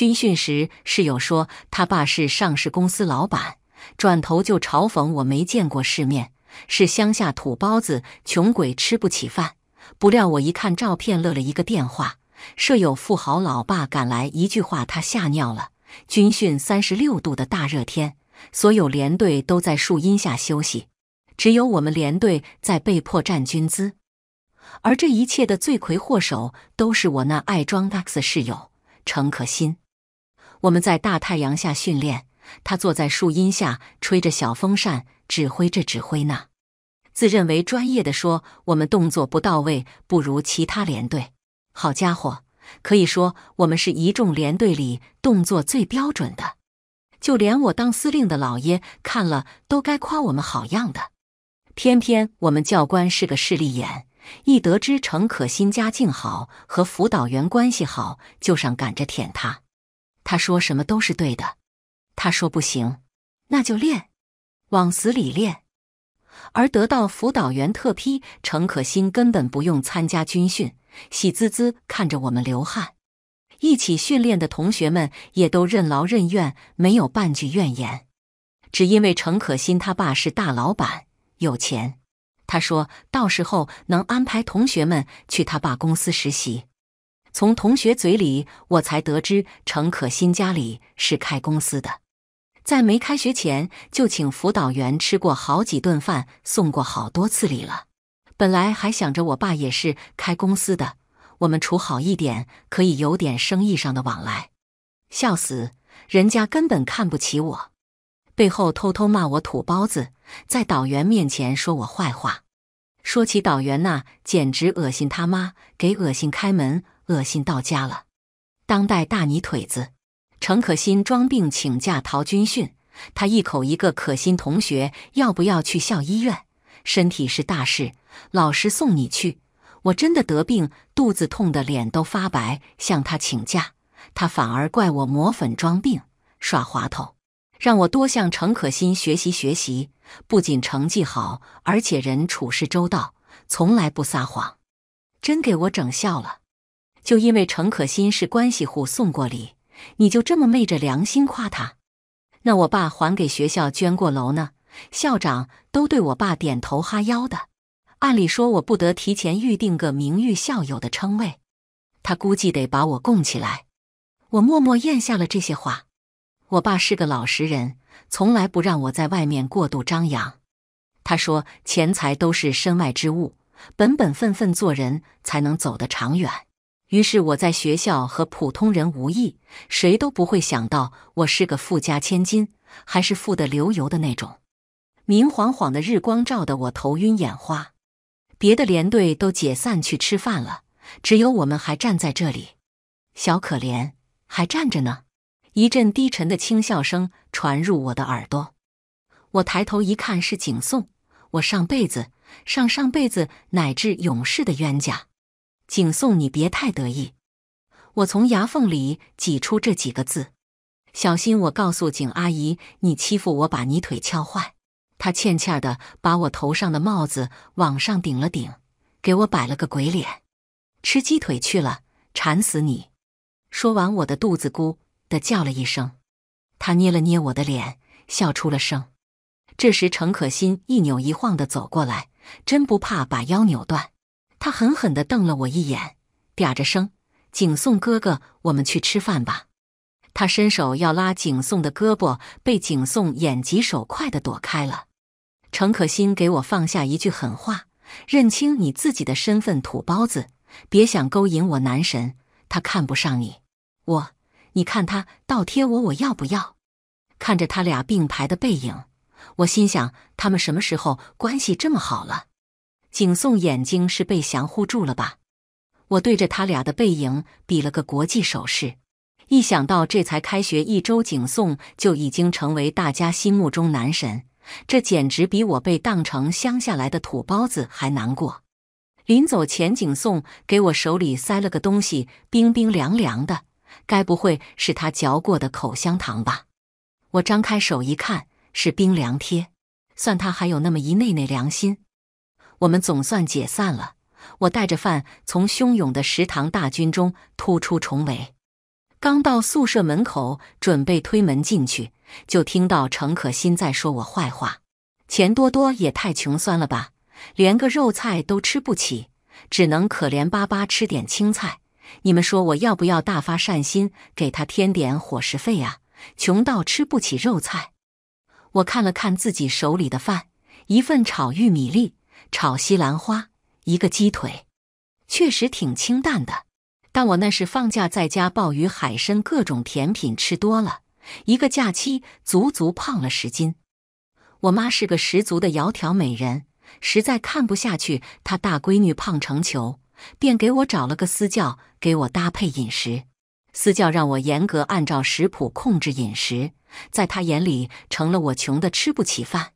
军训时，室友说他爸是上市公司老板，转头就嘲讽我没见过世面，是乡下土包子，穷鬼吃不起饭。不料我一看照片，乐了一个电话。舍友富豪老爸赶来，一句话他吓尿了。军训三十六度的大热天，所有连队都在树荫下休息，只有我们连队在被迫站军姿。而这一切的罪魁祸首都是我那爱装 X 室友程可心。我们在大太阳下训练，他坐在树荫下吹着小风扇，指挥这指挥那，自认为专业的说我们动作不到位，不如其他连队。好家伙，可以说我们是一众连队里动作最标准的，就连我当司令的老爷看了都该夸我们好样的。偏偏我们教官是个势利眼，一得知程可心家境好和辅导员关系好，就上赶着舔他。他说什么都是对的。他说不行，那就练，往死里练。而得到辅导员特批，程可欣根本不用参加军训，喜滋滋看着我们流汗。一起训练的同学们也都任劳任怨，没有半句怨言，只因为程可欣他爸是大老板，有钱。他说到时候能安排同学们去他爸公司实习。从同学嘴里，我才得知程可欣家里是开公司的，在没开学前就请辅导员吃过好几顿饭，送过好多次礼了。本来还想着我爸也是开公司的，我们处好一点可以有点生意上的往来。笑死，人家根本看不起我，背后偷偷骂我土包子，在导员面前说我坏话。说起导员那简直恶心，他妈给恶心开门。恶心到家了！当代大泥腿子，程可欣装病请假逃军训，他一口一个“可欣同学”，要不要去校医院？身体是大事，老师送你去。我真的得病，肚子痛得脸都发白，向他请假，他反而怪我抹粉装病耍滑头，让我多向程可欣学习学习。不仅成绩好，而且人处事周到，从来不撒谎，真给我整笑了。就因为程可欣是关系户送过礼，你就这么昧着良心夸他？那我爸还给学校捐过楼呢，校长都对我爸点头哈腰的。按理说我不得提前预定个名誉校友的称谓，他估计得把我供起来。我默默咽下了这些话。我爸是个老实人，从来不让我在外面过度张扬。他说：“钱财都是身外之物，本本分分做人才能走得长远。”于是我在学校和普通人无异，谁都不会想到我是个富家千金，还是富得流油的那种。明晃晃的日光照得我头晕眼花，别的连队都解散去吃饭了，只有我们还站在这里。小可怜还站着呢。一阵低沉的轻笑声传入我的耳朵，我抬头一看，是景颂，我上辈子、上上辈子乃至永世的冤家。景颂，你别太得意，我从牙缝里挤出这几个字。小心，我告诉景阿姨，你欺负我把你腿敲坏。她欠欠的把我头上的帽子往上顶了顶，给我摆了个鬼脸。吃鸡腿去了，馋死你！说完，我的肚子咕的叫了一声。他捏了捏我的脸，笑出了声。这时，程可心一扭一晃的走过来，真不怕把腰扭断。他狠狠的瞪了我一眼，嗲着声：“景颂哥哥，我们去吃饭吧。”他伸手要拉景颂的胳膊，被景颂眼疾手快的躲开了。程可欣给我放下一句狠话：“认清你自己的身份，土包子，别想勾引我男神，他看不上你。”我，你看他倒贴我，我要不要？看着他俩并排的背影，我心想：他们什么时候关系这么好了？景颂眼睛是被降护住了吧？我对着他俩的背影比了个国际手势。一想到这才开学一周，景颂就已经成为大家心目中男神，这简直比我被当成乡下来的土包子还难过。临走前，景颂给我手里塞了个东西，冰冰凉凉的，该不会是他嚼过的口香糖吧？我张开手一看，是冰凉贴，算他还有那么一内内良心。我们总算解散了。我带着饭从汹涌的食堂大军中突出重围，刚到宿舍门口，准备推门进去，就听到程可欣在说我坏话：“钱多多也太穷酸了吧，连个肉菜都吃不起，只能可怜巴巴吃点青菜。”你们说我要不要大发善心给他添点伙食费啊？穷到吃不起肉菜。我看了看自己手里的饭，一份炒玉米粒。炒西兰花一个鸡腿，确实挺清淡的。但我那是放假在家，鲍鱼、海参、各种甜品吃多了，一个假期足足胖了十斤。我妈是个十足的窈窕美人，实在看不下去她大闺女胖成球，便给我找了个私教，给我搭配饮食。私教让我严格按照食谱控制饮食，在他眼里成了我穷的吃不起饭。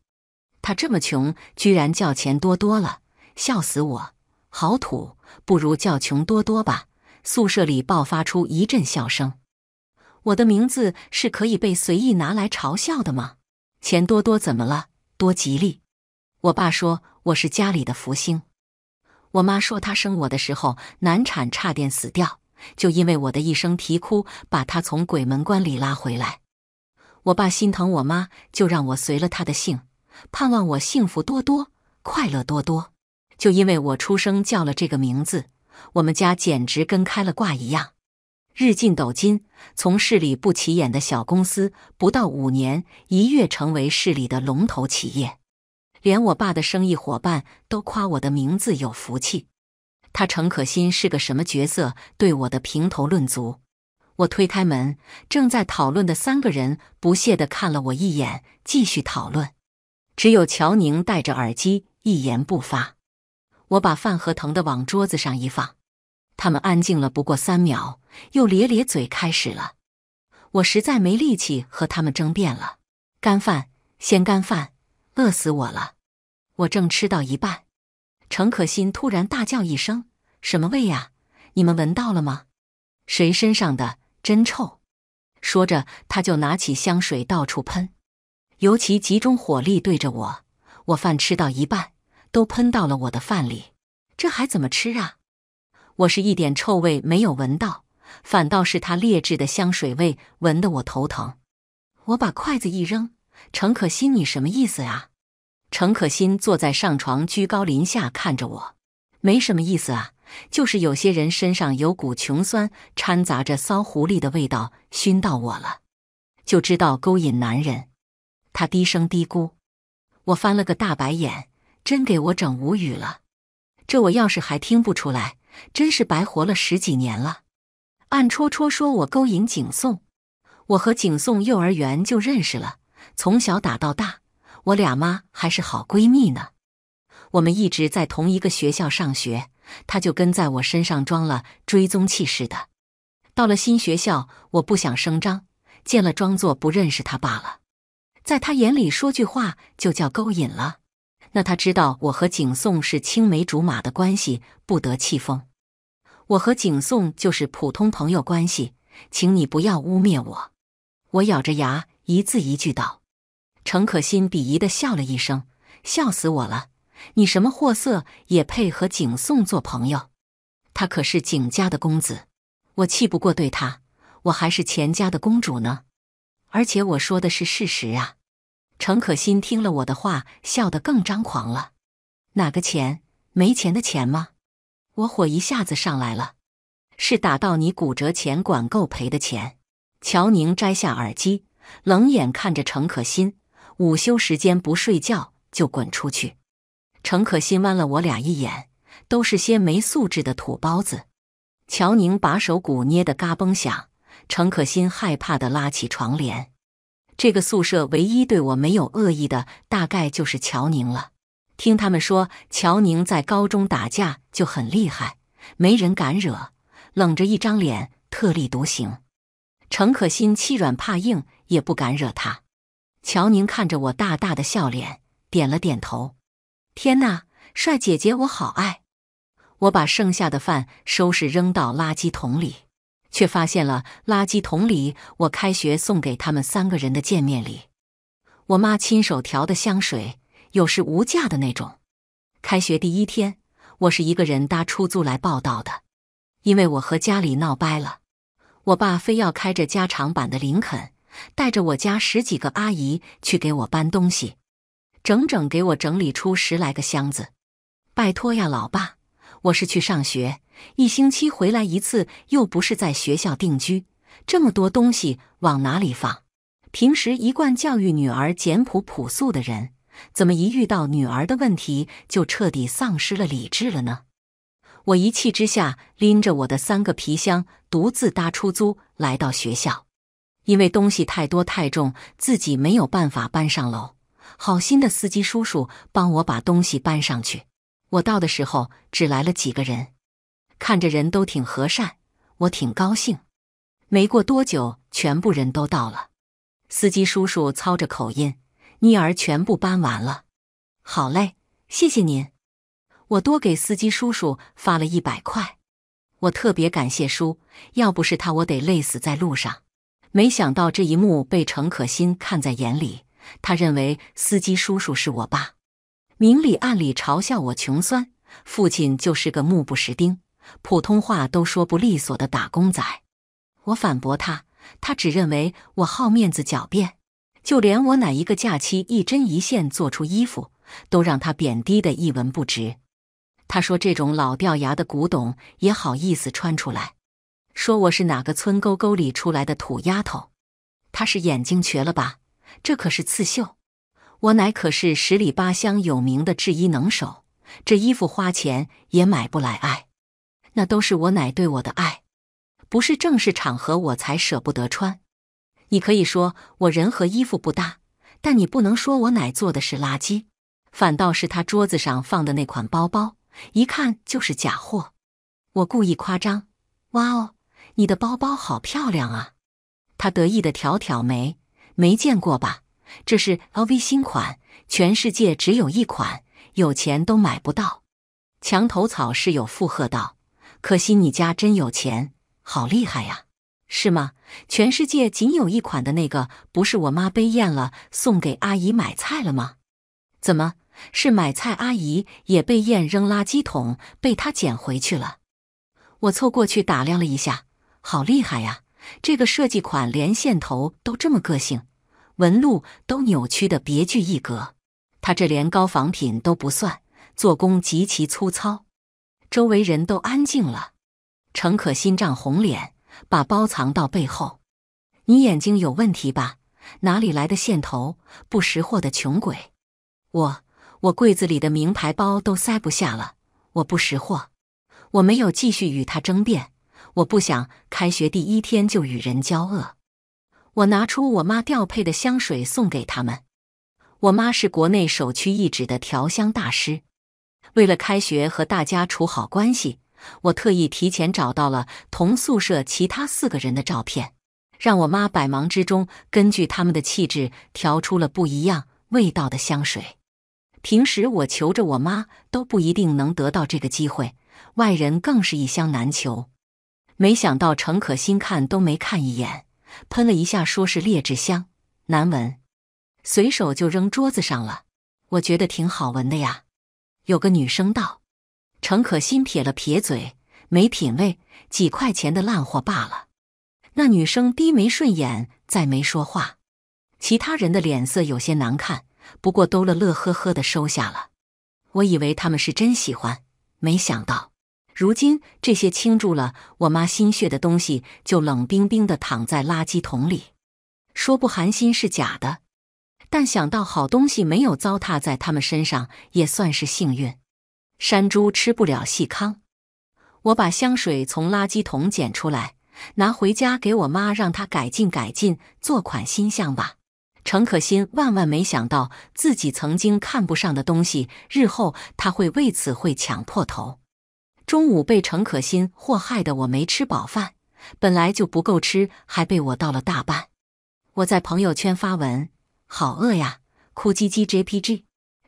他这么穷，居然叫钱多多了，笑死我！好土，不如叫穷多多吧。宿舍里爆发出一阵笑声。我的名字是可以被随意拿来嘲笑的吗？钱多多怎么了？多吉利！我爸说我是家里的福星，我妈说她生我的时候难产，差点死掉，就因为我的一声啼哭把她从鬼门关里拉回来。我爸心疼我妈，就让我随了他的姓。盼望我幸福多多，快乐多多。就因为我出生叫了这个名字，我们家简直跟开了挂一样，日进斗金。从市里不起眼的小公司，不到五年，一跃成为市里的龙头企业。连我爸的生意伙伴都夸我的名字有福气。他陈可辛是个什么角色？对我的评头论足。我推开门，正在讨论的三个人不屑地看了我一眼，继续讨论。只有乔宁戴着耳机，一言不发。我把饭盒疼的往桌子上一放，他们安静了不过三秒，又咧咧嘴开始了。我实在没力气和他们争辩了。干饭，先干饭，饿死我了！我正吃到一半，程可欣突然大叫一声：“什么味呀？你们闻到了吗？谁身上的？真臭！”说着，他就拿起香水到处喷。尤其集中火力对着我，我饭吃到一半都喷到了我的饭里，这还怎么吃啊？我是一点臭味没有闻到，反倒是他劣质的香水味闻得我头疼。我把筷子一扔：“程可欣你什么意思啊？”程可欣坐在上床，居高临下看着我，没什么意思啊，就是有些人身上有股穷酸掺杂着骚狐狸的味道，熏到我了，就知道勾引男人。他低声嘀咕：“我翻了个大白眼，真给我整无语了。这我要是还听不出来，真是白活了十几年了。暗戳戳说我勾引景颂，我和景颂幼儿园就认识了，从小打到大，我俩妈还是好闺蜜呢。我们一直在同一个学校上学，他就跟在我身上装了追踪器似的。到了新学校，我不想声张，见了装作不认识他罢了。”在他眼里，说句话就叫勾引了。那他知道我和景颂是青梅竹马的关系，不得气疯。我和景颂就是普通朋友关系，请你不要污蔑我。我咬着牙，一字一句道：“程可欣鄙夷的笑了一声，笑死我了！你什么货色也配和景颂做朋友？他可是景家的公子。我气不过，对他，我还是钱家的公主呢。”而且我说的是事实啊！程可欣听了我的话，笑得更张狂了。哪个钱？没钱的钱吗？我火一下子上来了，是打到你骨折前管够赔的钱。乔宁摘下耳机，冷眼看着程可欣，午休时间不睡觉就滚出去。程可欣剜了我俩一眼，都是些没素质的土包子。乔宁把手骨捏得嘎嘣响。陈可辛害怕的拉起床帘，这个宿舍唯一对我没有恶意的，大概就是乔宁了。听他们说，乔宁在高中打架就很厉害，没人敢惹，冷着一张脸，特立独行。陈可辛欺软怕硬，也不敢惹他。乔宁看着我大大的笑脸，点了点头。天呐，帅姐姐，我好爱！我把剩下的饭收拾扔到垃圾桶里。却发现了垃圾桶里我开学送给他们三个人的见面礼，我妈亲手调的香水，有是无价的那种。开学第一天，我是一个人搭出租来报道的，因为我和家里闹掰了，我爸非要开着加长版的林肯，带着我家十几个阿姨去给我搬东西，整整给我整理出十来个箱子。拜托呀，老爸，我是去上学。一星期回来一次，又不是在学校定居，这么多东西往哪里放？平时一贯教育女儿简朴朴素的人，怎么一遇到女儿的问题就彻底丧失了理智了呢？我一气之下，拎着我的三个皮箱，独自搭出租来到学校，因为东西太多太重，自己没有办法搬上楼。好心的司机叔叔帮我把东西搬上去。我到的时候，只来了几个人。看着人都挺和善，我挺高兴。没过多久，全部人都到了。司机叔叔操着口音，妮儿全部搬完了。好嘞，谢谢您。我多给司机叔叔发了一百块。我特别感谢叔，要不是他，我得累死在路上。没想到这一幕被程可欣看在眼里，他认为司机叔叔是我爸，明里暗里嘲笑我穷酸。父亲就是个目不识丁。普通话都说不利索的打工仔，我反驳他，他只认为我好面子狡辩。就连我哪一个假期一针一线做出衣服，都让他贬低的一文不值。他说这种老掉牙的古董也好意思穿出来，说我是哪个村沟沟里出来的土丫头。他是眼睛瘸了吧？这可是刺绣，我奶可是十里八乡有名的制衣能手，这衣服花钱也买不来。哎。那都是我奶对我的爱，不是正式场合我才舍不得穿。你可以说我人和衣服不搭，但你不能说我奶做的是垃圾。反倒是她桌子上放的那款包包，一看就是假货。我故意夸张，哇哦，你的包包好漂亮啊！他得意的挑挑眉，没见过吧？这是 LV 新款，全世界只有一款，有钱都买不到。墙头草室友附和道。可惜你家真有钱，好厉害呀，是吗？全世界仅有一款的那个，不是我妈被验了，送给阿姨买菜了吗？怎么是买菜阿姨也被验扔垃圾桶，被她捡回去了？我凑过去打量了一下，好厉害呀！这个设计款连线头都这么个性，纹路都扭曲的别具一格。他这连高仿品都不算，做工极其粗糙。周围人都安静了，程可心涨红脸，把包藏到背后。你眼睛有问题吧？哪里来的线头？不识货的穷鬼！我我柜子里的名牌包都塞不下了，我不识货。我没有继续与他争辩，我不想开学第一天就与人交恶。我拿出我妈调配的香水送给他们。我妈是国内首屈一指的调香大师。为了开学和大家处好关系，我特意提前找到了同宿舍其他四个人的照片，让我妈百忙之中根据他们的气质调出了不一样味道的香水。平时我求着我妈都不一定能得到这个机会，外人更是一香难求。没想到程可欣看都没看一眼，喷了一下，说是劣质香，难闻，随手就扔桌子上了。我觉得挺好闻的呀。有个女生道：“程可欣撇了撇嘴，没品味，几块钱的烂货罢了。”那女生低眉顺眼，再没说话。其他人的脸色有些难看，不过都乐乐呵呵的收下了。我以为他们是真喜欢，没想到如今这些倾注了我妈心血的东西，就冷冰冰的躺在垃圾桶里，说不寒心是假的。但想到好东西没有糟蹋在他们身上，也算是幸运。山猪吃不了细糠，我把香水从垃圾桶捡出来，拿回家给我妈，让她改进改进，做款新香吧。程可欣万万没想到，自己曾经看不上的东西，日后他会为此会抢破头。中午被程可欣祸害的我没吃饱饭，本来就不够吃，还被我倒了大半。我在朋友圈发文。好饿呀，哭唧唧。JPG，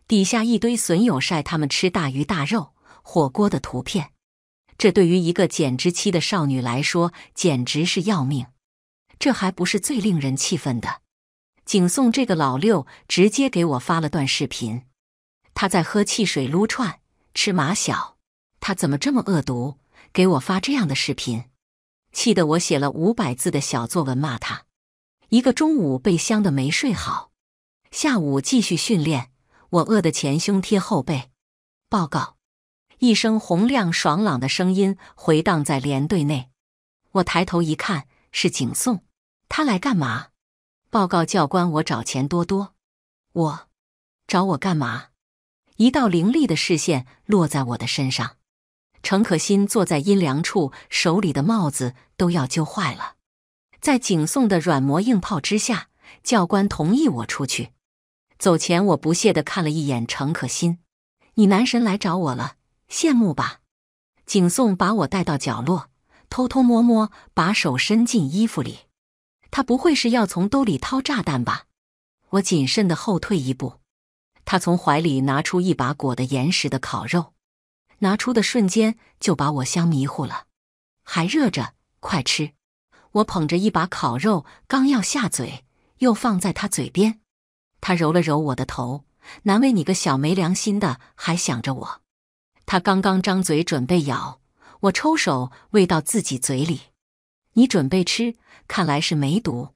底下一堆损友晒他们吃大鱼大肉、火锅的图片，这对于一个减脂期的少女来说简直是要命。这还不是最令人气愤的，景颂这个老六直接给我发了段视频，他在喝汽水、撸串、吃马小。他怎么这么恶毒，给我发这样的视频，气得我写了五百字的小作文骂他。一个中午被香的没睡好，下午继续训练，我饿得前胸贴后背。报告！一声洪亮爽朗的声音回荡在连队内。我抬头一看，是景颂，他来干嘛？报告教官，我找钱多多。我找我干嘛？一道凌厉的视线落在我的身上。程可心坐在阴凉处，手里的帽子都要揪坏了。在景颂的软磨硬泡之下，教官同意我出去。走前，我不屑地看了一眼程可心：“你男神来找我了，羡慕吧？”景颂把我带到角落，偷偷摸摸把手伸进衣服里。他不会是要从兜里掏炸弹吧？我谨慎地后退一步。他从怀里拿出一把裹得严实的烤肉，拿出的瞬间就把我香迷糊了，还热着，快吃。我捧着一把烤肉，刚要下嘴，又放在他嘴边。他揉了揉我的头，难为你个小没良心的，还想着我。他刚刚张嘴准备咬，我抽手喂到自己嘴里。你准备吃？看来是没毒。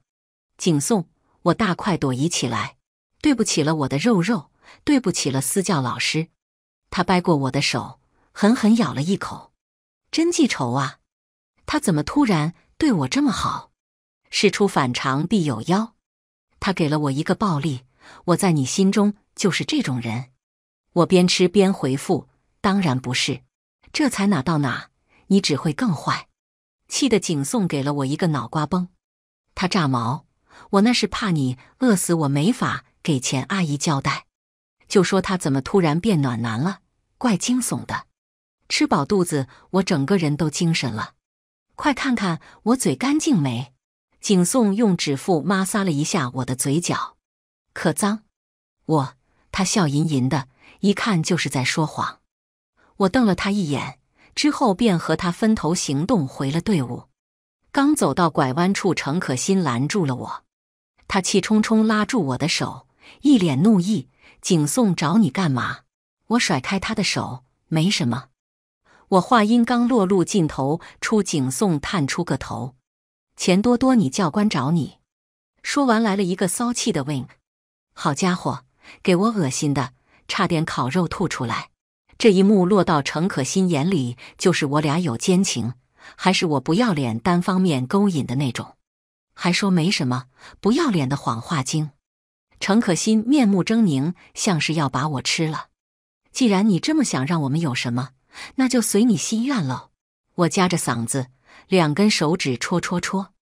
景颂，我大快朵颐起来。对不起了，我的肉肉。对不起了，私教老师。他掰过我的手，狠狠咬了一口。真记仇啊！他怎么突然？对我这么好，事出反常必有妖。他给了我一个暴力，我在你心中就是这种人。我边吃边回复，当然不是。这才哪到哪，你只会更坏。气得景颂给了我一个脑瓜崩。他炸毛，我那是怕你饿死，我没法给钱阿姨交代。就说他怎么突然变暖男了，怪惊悚的。吃饱肚子，我整个人都精神了。快看看我嘴干净没？景颂用指腹抹擦了一下我的嘴角，可脏。我他笑吟吟的，一看就是在说谎。我瞪了他一眼，之后便和他分头行动回了队伍。刚走到拐弯处，程可心拦住了我，他气冲冲拉住我的手，一脸怒意。景颂找你干嘛？我甩开他的手，没什么。我话音刚落，路尽头出景送探出个头：“钱多多，你教官找你。”说完，来了一个骚气的 wink。好家伙，给我恶心的，差点烤肉吐出来。这一幕落到程可心眼里，就是我俩有奸情，还是我不要脸单方面勾引的那种。还说没什么，不要脸的谎话精。程可心面目狰狞，像是要把我吃了。既然你这么想让我们有什么？那就随你心愿喽！我夹着嗓子，两根手指戳戳戳。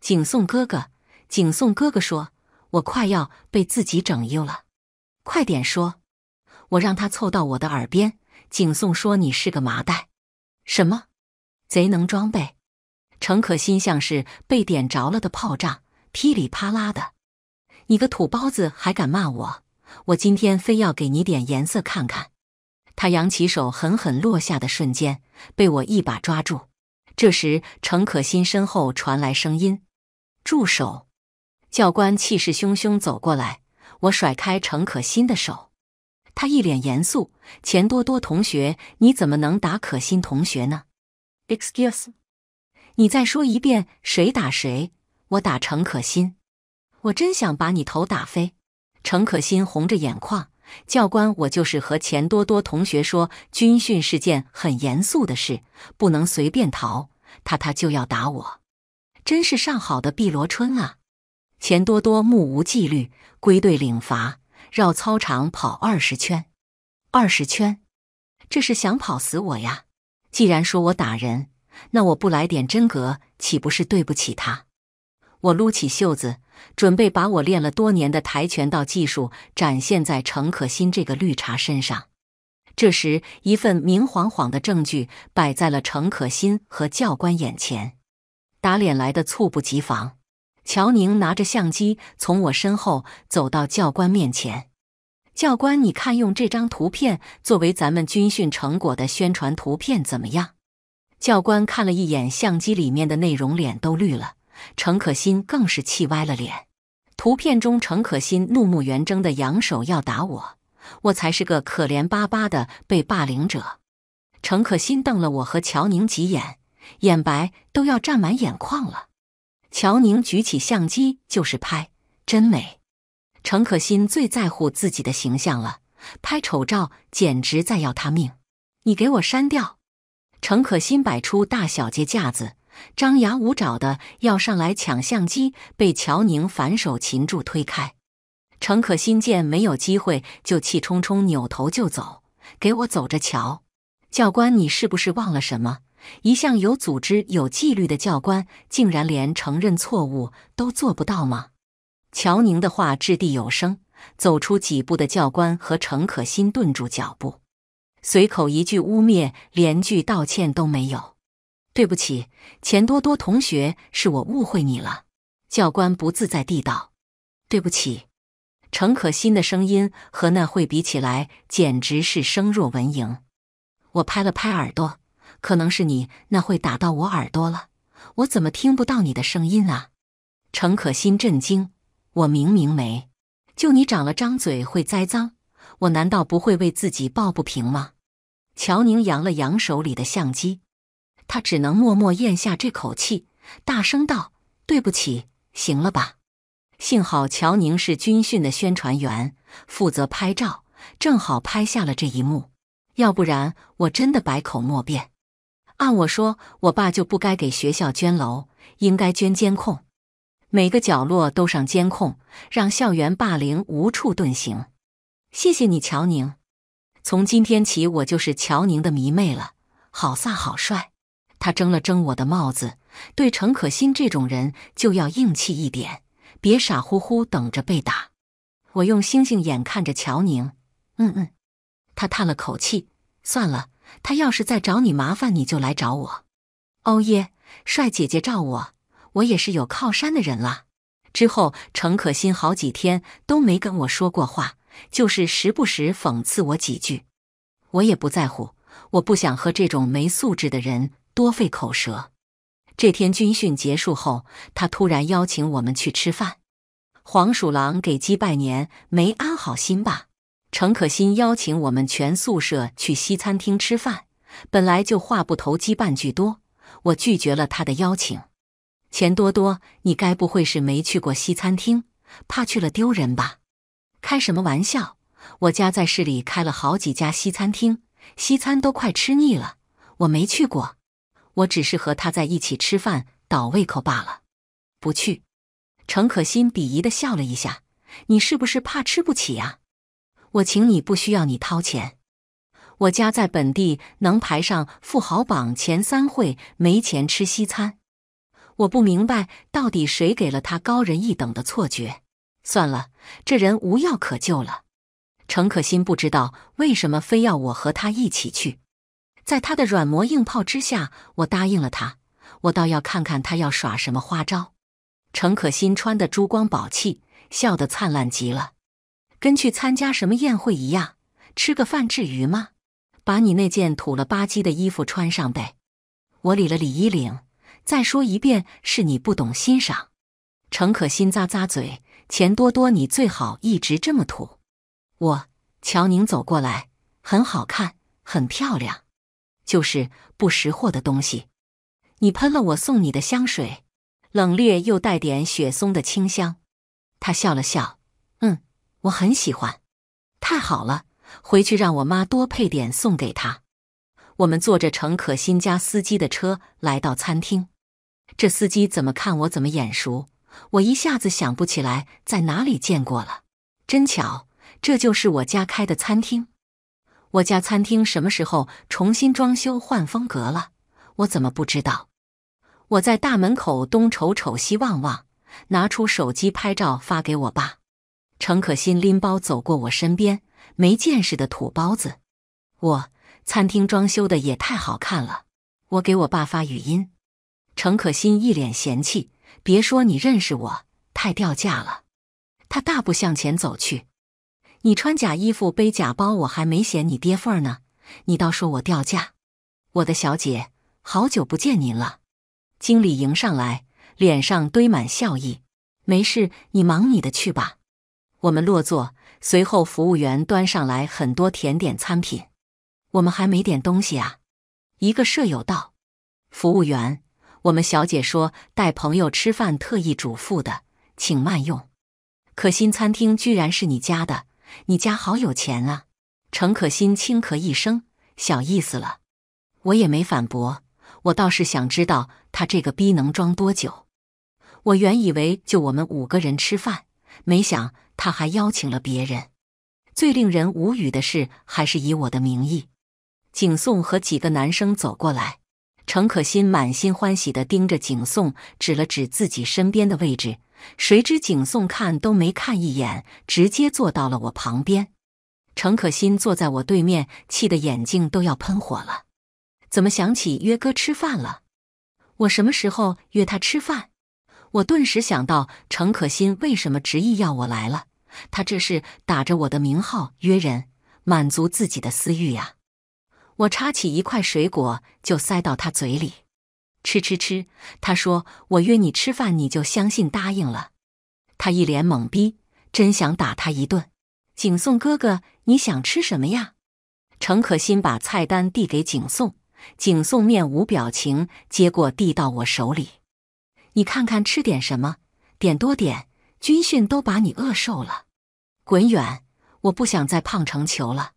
景颂哥哥，景颂哥哥说：“我快要被自己整忧了，快点说！”我让他凑到我的耳边。景颂说：“你是个麻袋，什么？贼能装备？”程可心像是被点着了的炮仗，噼里啪啦的。你个土包子还敢骂我！我今天非要给你点颜色看看！他扬起手，狠狠落下的瞬间，被我一把抓住。这时，程可欣身后传来声音：“住手！”教官气势汹汹走过来。我甩开程可欣的手，他一脸严肃：“钱多多同学，你怎么能打可欣同学呢？”Excuse，你再说一遍，谁打谁？我打程可欣，我真想把你头打飞。程可欣红着眼眶。教官，我就是和钱多多同学说，军训是件很严肃的事，不能随便逃。他他就要打我，真是上好的碧螺春啊！钱多多目无纪律，归队领罚，绕操场跑二十圈。二十圈，这是想跑死我呀！既然说我打人，那我不来点真格，岂不是对不起他？我撸起袖子，准备把我练了多年的跆拳道技术展现在程可欣这个绿茶身上。这时，一份明晃晃的证据摆在了程可欣和教官眼前，打脸来的猝不及防。乔宁拿着相机从我身后走到教官面前：“教官，你看，用这张图片作为咱们军训成果的宣传图片怎么样？”教官看了一眼相机里面的内容，脸都绿了。程可欣更是气歪了脸。图片中，程可欣怒目圆睁的扬手要打我，我才是个可怜巴巴的被霸凌者。程可欣瞪了我和乔宁几眼，眼白都要占满眼眶了。乔宁举起相机就是拍，真美。程可欣最在乎自己的形象了，拍丑照简直在要他命。你给我删掉！程可欣摆出大小姐架子。张牙舞爪的要上来抢相机，被乔宁反手擒住推开。程可心见没有机会，就气冲冲扭头就走。给我走着瞧！教官，你是不是忘了什么？一向有组织有纪律的教官，竟然连承认错误都做不到吗？乔宁的话掷地有声。走出几步的教官和程可心顿住脚步，随口一句污蔑，连句道歉都没有。对不起，钱多多同学，是我误会你了。教官不自在地道：“对不起。”程可欣的声音和那会比起来，简直是声若蚊蝇。我拍了拍耳朵，可能是你那会打到我耳朵了，我怎么听不到你的声音啊？程可欣震惊：“我明明没，就你长了张嘴会栽赃，我难道不会为自己抱不平吗？”乔宁扬了扬手里的相机。他只能默默咽下这口气，大声道：“对不起，行了吧？”幸好乔宁是军训的宣传员，负责拍照，正好拍下了这一幕。要不然我真的百口莫辩。按我说，我爸就不该给学校捐楼，应该捐监控，每个角落都上监控，让校园霸凌无处遁形。谢谢你，乔宁。从今天起，我就是乔宁的迷妹了，好飒，好帅。他争了争我的帽子，对陈可辛这种人就要硬气一点，别傻乎乎等着被打。我用星星眼看着乔宁，嗯嗯。他叹了口气，算了，他要是再找你麻烦，你就来找我。欧耶，帅姐姐罩我，我也是有靠山的人了。之后，陈可辛好几天都没跟我说过话，就是时不时讽刺我几句。我也不在乎，我不想和这种没素质的人。多费口舌。这天军训结束后，他突然邀请我们去吃饭。黄鼠狼给鸡拜年，没安好心吧？程可欣邀请我们全宿舍去西餐厅吃饭，本来就话不投机半句多，我拒绝了他的邀请。钱多多，你该不会是没去过西餐厅，怕去了丢人吧？开什么玩笑！我家在市里开了好几家西餐厅，西餐都快吃腻了，我没去过。我只是和他在一起吃饭，倒胃口罢了。不去。程可心鄙夷的笑了一下：“你是不是怕吃不起啊？我请你，不需要你掏钱。我家在本地能排上富豪榜前三，会没钱吃西餐。我不明白到底谁给了他高人一等的错觉。算了，这人无药可救了。程可心不知道为什么非要我和他一起去。”在他的软磨硬泡之下，我答应了他。我倒要看看他要耍什么花招。程可心穿的珠光宝气，笑得灿烂极了，跟去参加什么宴会一样。吃个饭至于吗？把你那件土了吧唧的衣服穿上呗。我理了理衣领，再说一遍，是你不懂欣赏。程可心咂咂嘴：“钱多多，你最好一直这么土。”我乔宁走过来，很好看，很漂亮。就是不识货的东西，你喷了我送你的香水，冷冽又带点雪松的清香。他笑了笑，嗯，我很喜欢，太好了，回去让我妈多配点送给她。我们坐着程可欣家司机的车来到餐厅，这司机怎么看我怎么眼熟，我一下子想不起来在哪里见过了。真巧，这就是我家开的餐厅。我家餐厅什么时候重新装修换风格了？我怎么不知道？我在大门口东瞅瞅西望望，拿出手机拍照发给我爸。程可心拎包走过我身边，没见识的土包子！我餐厅装修的也太好看了，我给我爸发语音。程可心一脸嫌弃：“别说你认识我，太掉价了。”他大步向前走去。你穿假衣服背假包，我还没嫌你跌份儿呢，你倒说我掉价。我的小姐，好久不见您了。经理迎上来，脸上堆满笑意。没事，你忙你的去吧。我们落座，随后服务员端上来很多甜点餐品。我们还没点东西啊。一个舍友道：“服务员，我们小姐说带朋友吃饭，特意嘱咐的，请慢用。可新餐厅居然是你家的。”你家好有钱啊！陈可辛轻咳一声，小意思了，我也没反驳。我倒是想知道他这个逼能装多久。我原以为就我们五个人吃饭，没想他还邀请了别人。最令人无语的是，还是以我的名义。景颂和几个男生走过来，陈可辛满心欢喜地盯着景颂，指了指自己身边的位置。谁知景颂看都没看一眼，直接坐到了我旁边。程可欣坐在我对面，气得眼睛都要喷火了。怎么想起约哥吃饭了？我什么时候约他吃饭？我顿时想到，程可欣为什么执意要我来了？他这是打着我的名号约人，满足自己的私欲呀！我插起一块水果，就塞到他嘴里。吃吃吃！他说我约你吃饭，你就相信答应了。他一脸懵逼，真想打他一顿。景颂哥哥，你想吃什么呀？程可心把菜单递给景颂，景颂面无表情接过，递到我手里。你看看，吃点什么？点多点。军训都把你饿瘦了，滚远！我不想再胖成球了。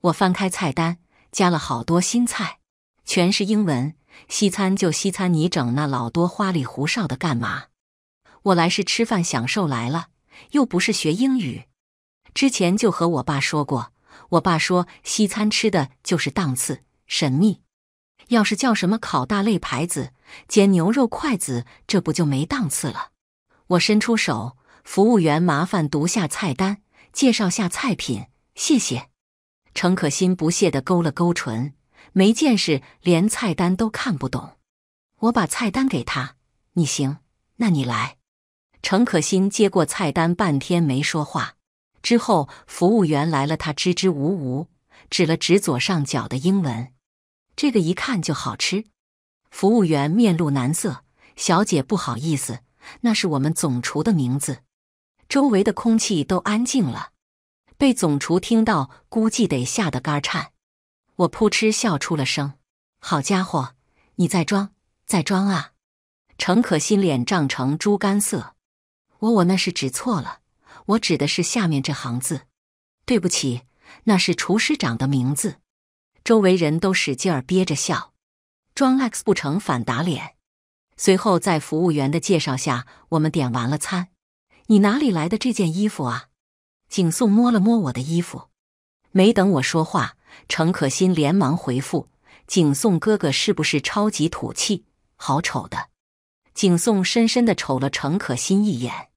我翻开菜单，加了好多新菜，全是英文。西餐就西餐，你整那老多花里胡哨的干嘛？我来是吃饭享受来了，又不是学英语。之前就和我爸说过，我爸说西餐吃的就是档次、神秘。要是叫什么烤大肋排子、煎牛肉、筷子，这不就没档次了？我伸出手，服务员，麻烦读下菜单，介绍下菜品，谢谢。程可心不屑地勾了勾唇。没见识，连菜单都看不懂。我把菜单给他，你行，那你来。程可欣接过菜单，半天没说话。之后服务员来了，他支支吾吾，指了指左上角的英文，这个一看就好吃。服务员面露难色：“小姐，不好意思，那是我们总厨的名字。”周围的空气都安静了，被总厨听到，估计得吓得肝颤。我扑哧笑出了声，好家伙，你在装，在装啊！程可心脸涨成猪肝色。我我那是指错了，我指的是下面这行字，对不起，那是厨师长的名字。周围人都使劲儿憋着笑，装 X 不成反打脸。随后在服务员的介绍下，我们点完了餐。你哪里来的这件衣服啊？景颂摸了摸我的衣服，没等我说话。程可欣连忙回复：“景颂哥哥是不是超级土气？好丑的。”景颂深深的瞅了程可欣一眼，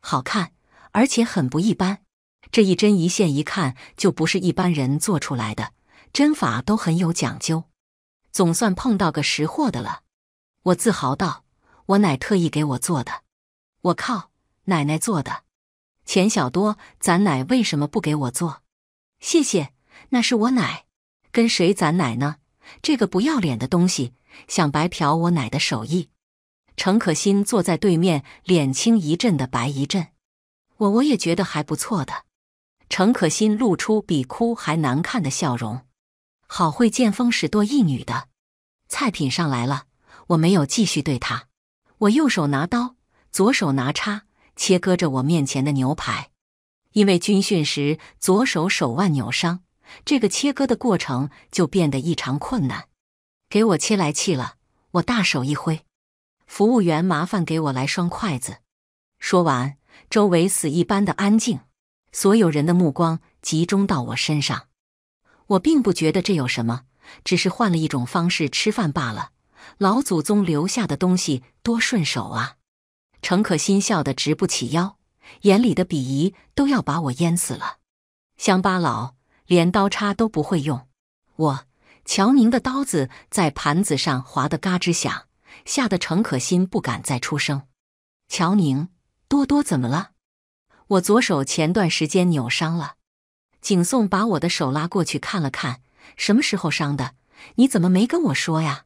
好看，而且很不一般。这一针一线一看就不是一般人做出来的，针法都很有讲究。总算碰到个识货的了，我自豪道：“我奶特意给我做的。”我靠，奶奶做的？钱小多，咱奶为什么不给我做？谢谢。那是我奶，跟谁攒奶呢？这个不要脸的东西，想白嫖我奶的手艺。程可欣坐在对面，脸青一阵的白一阵。我我也觉得还不错的。程可欣露出比哭还难看的笑容，好会见风使舵一女的。菜品上来了，我没有继续对她，我右手拿刀，左手拿叉，切割着我面前的牛排，因为军训时左手手腕扭伤。这个切割的过程就变得异常困难，给我切来气了！我大手一挥，服务员，麻烦给我来双筷子。说完，周围死一般的安静，所有人的目光集中到我身上。我并不觉得这有什么，只是换了一种方式吃饭罢了。老祖宗留下的东西多顺手啊！程可心笑得直不起腰，眼里的鄙夷都要把我淹死了，乡巴佬。连刀叉都不会用，我乔宁的刀子在盘子上划得嘎吱响，吓得程可欣不敢再出声。乔宁，多多怎么了？我左手前段时间扭伤了。景颂把我的手拉过去看了看，什么时候伤的？你怎么没跟我说呀？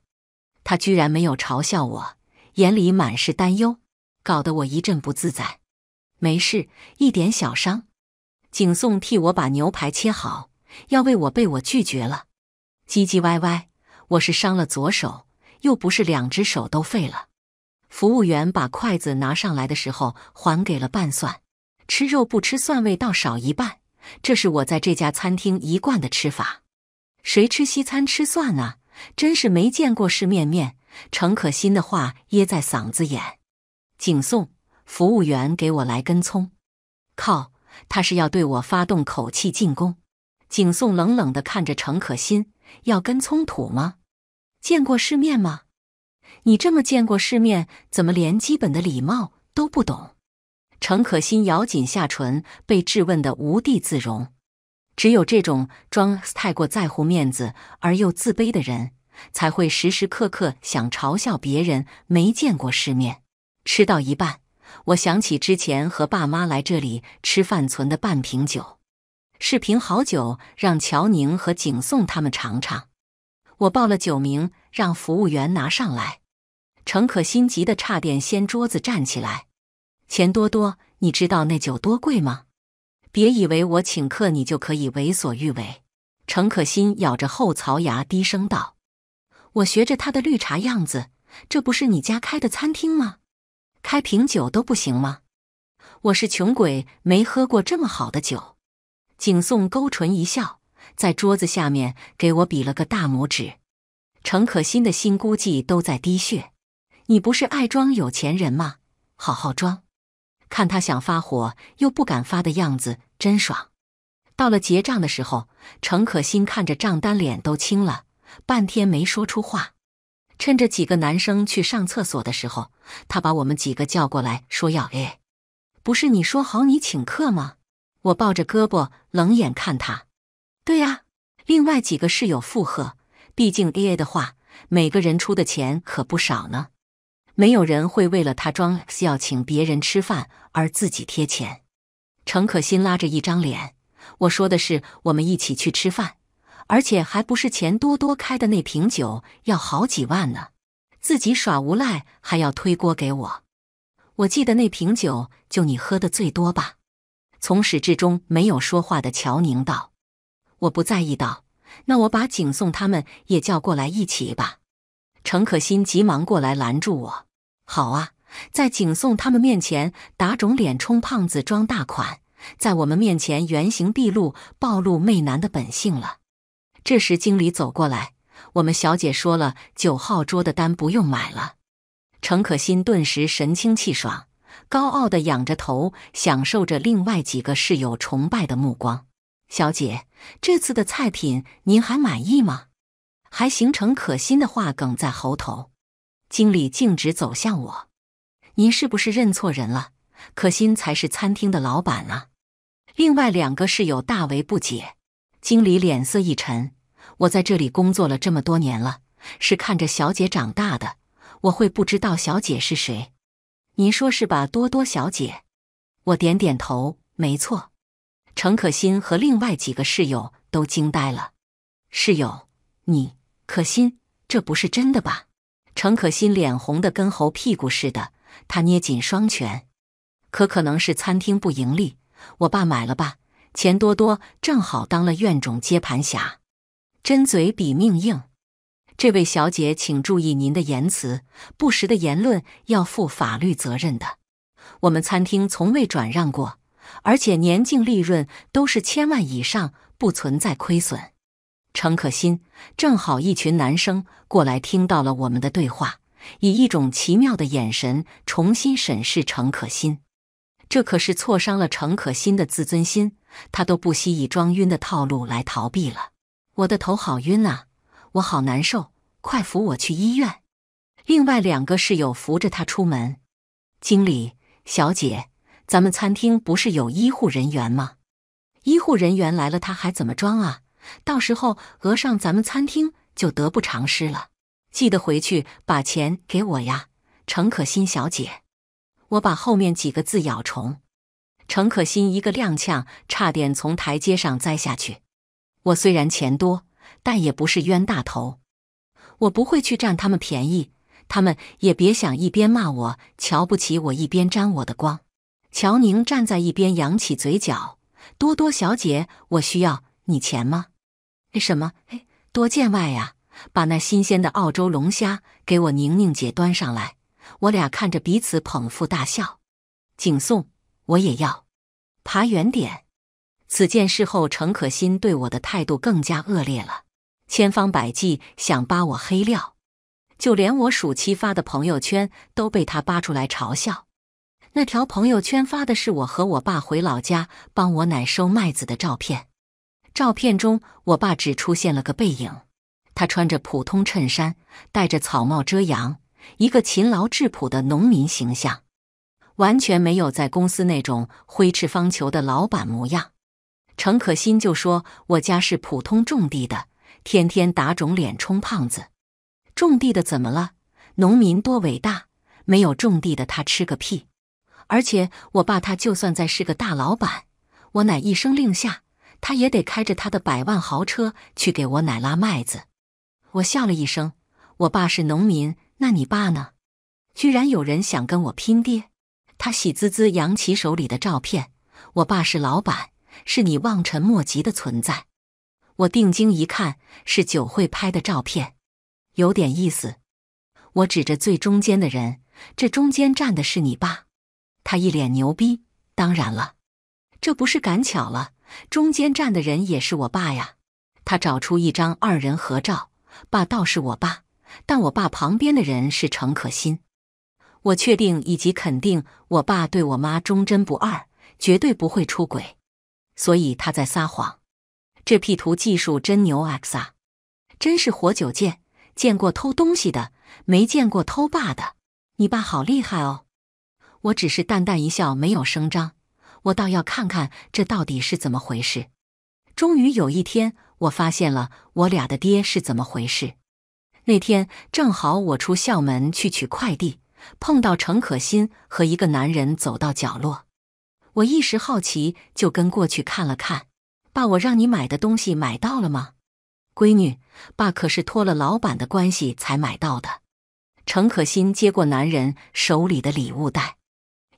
他居然没有嘲笑我，眼里满是担忧，搞得我一阵不自在。没事，一点小伤。景颂替我把牛排切好。要为我被我拒绝了，唧唧歪歪。我是伤了左手，又不是两只手都废了。服务员把筷子拿上来的时候，还给了半蒜。吃肉不吃蒜，味道少一半。这是我在这家餐厅一贯的吃法。谁吃西餐吃蒜啊？真是没见过世面面。程可心的话噎在嗓子眼。景颂，服务员给我来根葱。靠，他是要对我发动口气进攻。景颂冷冷的看着程可欣，要跟葱土吗？见过世面吗？你这么见过世面，怎么连基本的礼貌都不懂？程可欣咬紧下唇，被质问的无地自容。只有这种装太过在乎面子而又自卑的人，才会时时刻刻想嘲笑别人没见过世面。吃到一半，我想起之前和爸妈来这里吃饭存的半瓶酒。是瓶好酒，让乔宁和景颂他们尝尝。我报了酒名，让服务员拿上来。程可心急得差点掀桌子站起来。钱多多，你知道那酒多贵吗？别以为我请客，你就可以为所欲为。程可心咬着后槽牙低声道：“我学着他的绿茶样子，这不是你家开的餐厅吗？开瓶酒都不行吗？我是穷鬼，没喝过这么好的酒。”景颂勾唇一笑，在桌子下面给我比了个大拇指。程可心的心估计都在滴血。你不是爱装有钱人吗？好好装。看他想发火又不敢发的样子，真爽。到了结账的时候，程可心看着账单，脸都青了，半天没说出话。趁着几个男生去上厕所的时候，他把我们几个叫过来，说要 A。不是你说好你请客吗？我抱着胳膊冷眼看他。对呀，另外几个室友附和。毕竟 AA 的话，每个人出的钱可不少呢。没有人会为了他装 X 要请别人吃饭而自己贴钱。程可心拉着一张脸：“我说的是我们一起去吃饭，而且还不是钱多多开的那瓶酒要好几万呢。自己耍无赖还要推锅给我。我记得那瓶酒就你喝的最多吧。”从始至终没有说话的乔宁道：“我不在意。”道：“那我把景颂他们也叫过来一起吧。”程可欣急忙过来拦住我：“好啊，在景颂他们面前打肿脸充胖子装大款，在我们面前原形毕露，暴露媚男的本性了。”这时经理走过来：“我们小姐说了，九号桌的单不用买了。”程可欣顿时神清气爽。高傲的仰着头，享受着另外几个室友崇拜的目光。小姐，这次的菜品您还满意吗？还形成可心的话梗在喉头。经理径直走向我：“您是不是认错人了？可心才是餐厅的老板啊！”另外两个室友大为不解。经理脸色一沉：“我在这里工作了这么多年了，是看着小姐长大的，我会不知道小姐是谁？”您说是吧，多多小姐？我点点头，没错。程可欣和另外几个室友都惊呆了。室友，你可欣，这不是真的吧？程可欣脸红的跟猴屁股似的，他捏紧双拳。可可能是餐厅不盈利，我爸买了吧？钱多多正好当了怨种接盘侠，真嘴比命硬。这位小姐，请注意您的言辞，不实的言论要负法律责任的。我们餐厅从未转让过，而且年净利润都是千万以上，不存在亏损。程可欣正好一群男生过来，听到了我们的对话，以一种奇妙的眼神重新审视程可欣。这可是挫伤了程可欣的自尊心，他都不惜以装晕的套路来逃避了。我的头好晕啊！我好难受，快扶我去医院！另外两个室友扶着他出门。经理，小姐，咱们餐厅不是有医护人员吗？医护人员来了，他还怎么装啊？到时候讹上咱们餐厅就得不偿失了。记得回去把钱给我呀，程可心小姐。我把后面几个字咬重。程可心一个踉跄，差点从台阶上栽下去。我虽然钱多。但也不是冤大头，我不会去占他们便宜，他们也别想一边骂我瞧不起我，一边沾我的光。乔宁站在一边扬起嘴角：“多多小姐，我需要你钱吗？什么？哎，多见外呀！把那新鲜的澳洲龙虾给我宁宁姐端上来。”我俩看着彼此捧腹大笑。景颂，我也要，爬远点。此件事后，程可欣对我的态度更加恶劣了，千方百计想扒我黑料，就连我暑期发的朋友圈都被他扒出来嘲笑。那条朋友圈发的是我和我爸回老家帮我奶收麦子的照片，照片中我爸只出现了个背影，他穿着普通衬衫，戴着草帽遮阳，一个勤劳质朴的农民形象，完全没有在公司那种挥斥方遒的老板模样。陈可辛就说：“我家是普通种地的，天天打肿脸充胖子。种地的怎么了？农民多伟大！没有种地的，他吃个屁！而且我爸他就算再是个大老板，我奶一声令下，他也得开着他的百万豪车去给我奶拉麦子。”我笑了一声：“我爸是农民，那你爸呢？居然有人想跟我拼爹！”他喜滋滋扬起手里的照片：“我爸是老板。”是你望尘莫及的存在。我定睛一看，是酒会拍的照片，有点意思。我指着最中间的人，这中间站的是你爸，他一脸牛逼。当然了，这不是赶巧了，中间站的人也是我爸呀。他找出一张二人合照，爸倒是我爸，但我爸旁边的人是程可欣。我确定以及肯定，我爸对我妈忠贞不二，绝对不会出轨。所以他在撒谎，这 P 图技术真牛，X 啊，真是活久见，见过偷东西的，没见过偷爸的，你爸好厉害哦。我只是淡淡一笑，没有声张。我倒要看看这到底是怎么回事。终于有一天，我发现了我俩的爹是怎么回事。那天正好我出校门去取快递，碰到程可欣和一个男人走到角落。我一时好奇，就跟过去看了看。爸，我让你买的东西买到了吗？闺女，爸可是托了老板的关系才买到的。程可欣接过男人手里的礼物袋，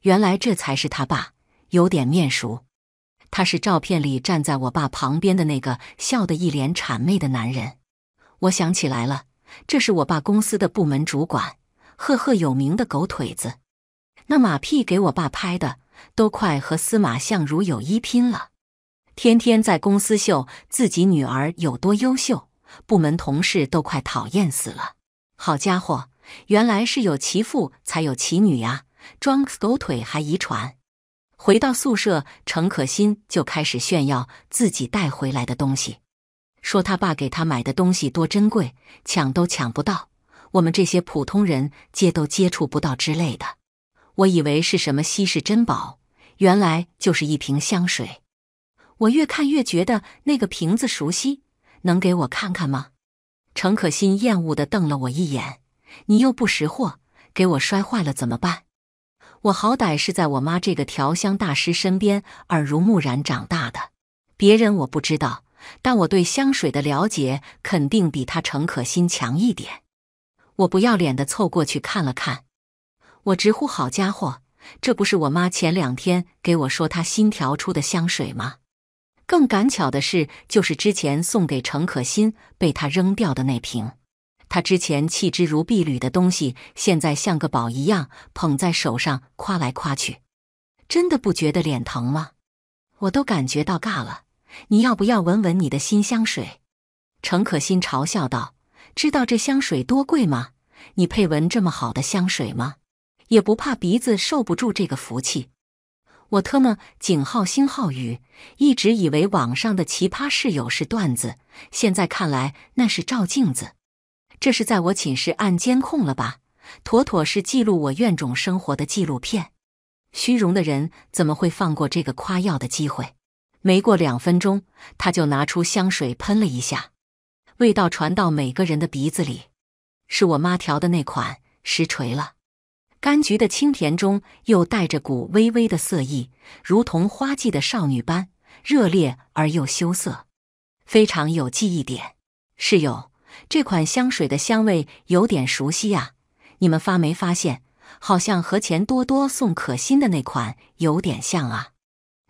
原来这才是他爸，有点面熟。他是照片里站在我爸旁边的那个，笑得一脸谄媚的男人。我想起来了，这是我爸公司的部门主管，赫赫有名的狗腿子，那马屁给我爸拍的。都快和司马相如有一拼了，天天在公司秀自己女儿有多优秀，部门同事都快讨厌死了。好家伙，原来是有其父才有其女呀，装狗腿还遗传。回到宿舍，程可欣就开始炫耀自己带回来的东西，说他爸给他买的东西多珍贵，抢都抢不到，我们这些普通人接都接触不到之类的。我以为是什么稀世珍宝，原来就是一瓶香水。我越看越觉得那个瓶子熟悉，能给我看看吗？程可欣厌恶的瞪了我一眼：“你又不识货，给我摔坏了怎么办？”我好歹是在我妈这个调香大师身边耳濡目染长大的，别人我不知道，但我对香水的了解肯定比他程可欣强一点。我不要脸的凑过去看了看。我直呼好家伙，这不是我妈前两天给我说她新调出的香水吗？更赶巧的是，就是之前送给程可欣被她扔掉的那瓶，她之前弃之如敝履的东西，现在像个宝一样捧在手上夸来夸去，真的不觉得脸疼吗？我都感觉到尬了。你要不要闻闻你的新香水？程可欣嘲笑道：“知道这香水多贵吗？你配闻这么好的香水吗？”也不怕鼻子受不住这个福气。我特么景号星浩宇一直以为网上的奇葩室友是段子，现在看来那是照镜子。这是在我寝室按监控了吧？妥妥是记录我院种生活的纪录片。虚荣的人怎么会放过这个夸耀的机会？没过两分钟，他就拿出香水喷了一下，味道传到每个人的鼻子里，是我妈调的那款，实锤了。柑橘的清甜中又带着股微微的涩意，如同花季的少女般热烈而又羞涩，非常有记忆点。室友，这款香水的香味有点熟悉啊，你们发没发现？好像和钱多多送可心的那款有点像啊。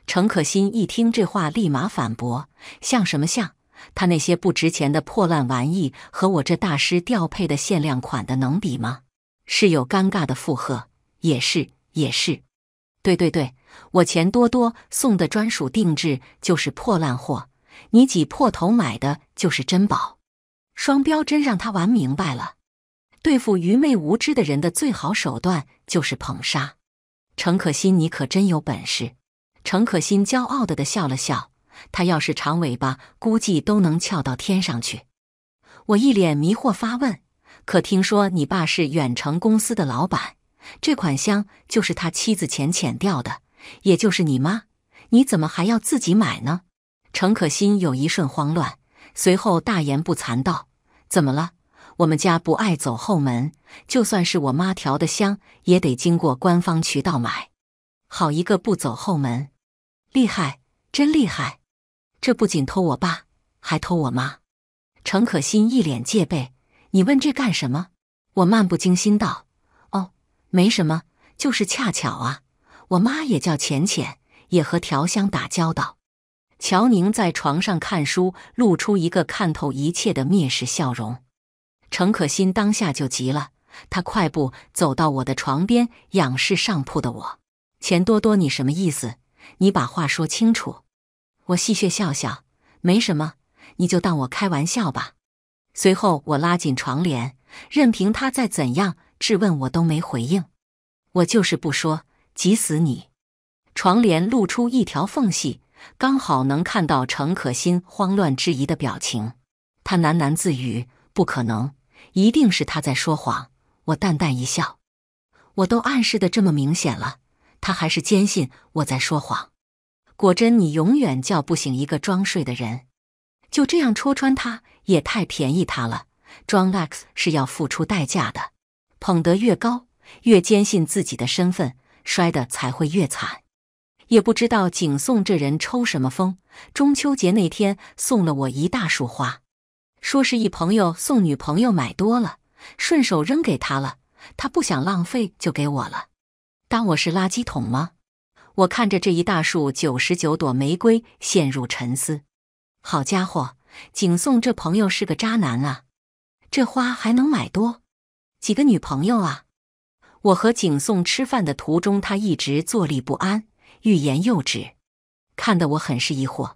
陈可辛一听这话，立马反驳：“像什么像？他那些不值钱的破烂玩意和我这大师调配的限量款的能比吗？”室友尴尬的附和：“也是，也是，对对对，我钱多多送的专属定制就是破烂货，你挤破头买的就是珍宝，双标真让他玩明白了。对付愚昧无知的人的最好手段就是捧杀。程可欣你可真有本事。”程可欣骄傲的笑了笑：“他要是长尾巴，估计都能翘到天上去。”我一脸迷惑发问。可听说你爸是远程公司的老板，这款香就是他妻子钱钱调的，也就是你妈。你怎么还要自己买呢？程可欣有一瞬慌乱，随后大言不惭道：“怎么了？我们家不爱走后门，就算是我妈调的香，也得经过官方渠道买。”好一个不走后门，厉害，真厉害！这不仅偷我爸，还偷我妈。程可欣一脸戒备。你问这干什么？我漫不经心道：“哦，没什么，就是恰巧啊。我妈也叫浅浅，也和调香打交道。”乔宁在床上看书，露出一个看透一切的蔑视笑容。程可欣当下就急了，他快步走到我的床边，仰视上铺的我：“钱多多，你什么意思？你把话说清楚。”我戏谑笑笑：“没什么，你就当我开玩笑吧。”随后，我拉紧床帘，任凭他再怎样质问，我都没回应。我就是不说，急死你！床帘露出一条缝隙，刚好能看到程可心慌乱质疑的表情。他喃喃自语：“不可能，一定是他在说谎。”我淡淡一笑：“我都暗示的这么明显了，他还是坚信我在说谎。果真，你永远叫不醒一个装睡的人。”就这样戳穿他，也太便宜他了。装 x 是要付出代价的，捧得越高，越坚信自己的身份，摔得才会越惨。也不知道景颂这人抽什么风，中秋节那天送了我一大束花，说是一朋友送女朋友买多了，顺手扔给他了，他不想浪费就给我了。当我是垃圾桶吗？我看着这一大束九十九朵玫瑰，陷入沉思。好家伙，景颂这朋友是个渣男啊！这花还能买多几个女朋友啊？我和景颂吃饭的途中，他一直坐立不安，欲言又止，看得我很是疑惑。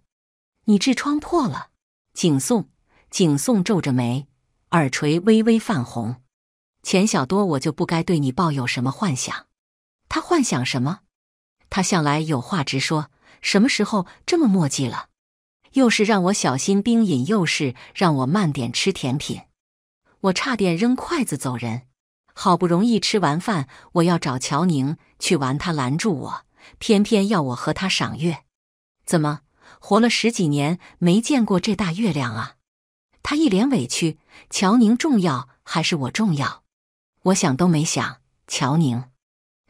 你痔疮破了？景颂，景颂皱着眉，耳垂微微泛红。钱小多，我就不该对你抱有什么幻想。他幻想什么？他向来有话直说，什么时候这么磨叽了？又是让我小心冰饮，又是让我慢点吃甜品，我差点扔筷子走人。好不容易吃完饭，我要找乔宁去玩，他拦住我，偏偏要我和他赏月。怎么活了十几年没见过这大月亮啊？他一脸委屈。乔宁重要还是我重要？我想都没想，乔宁。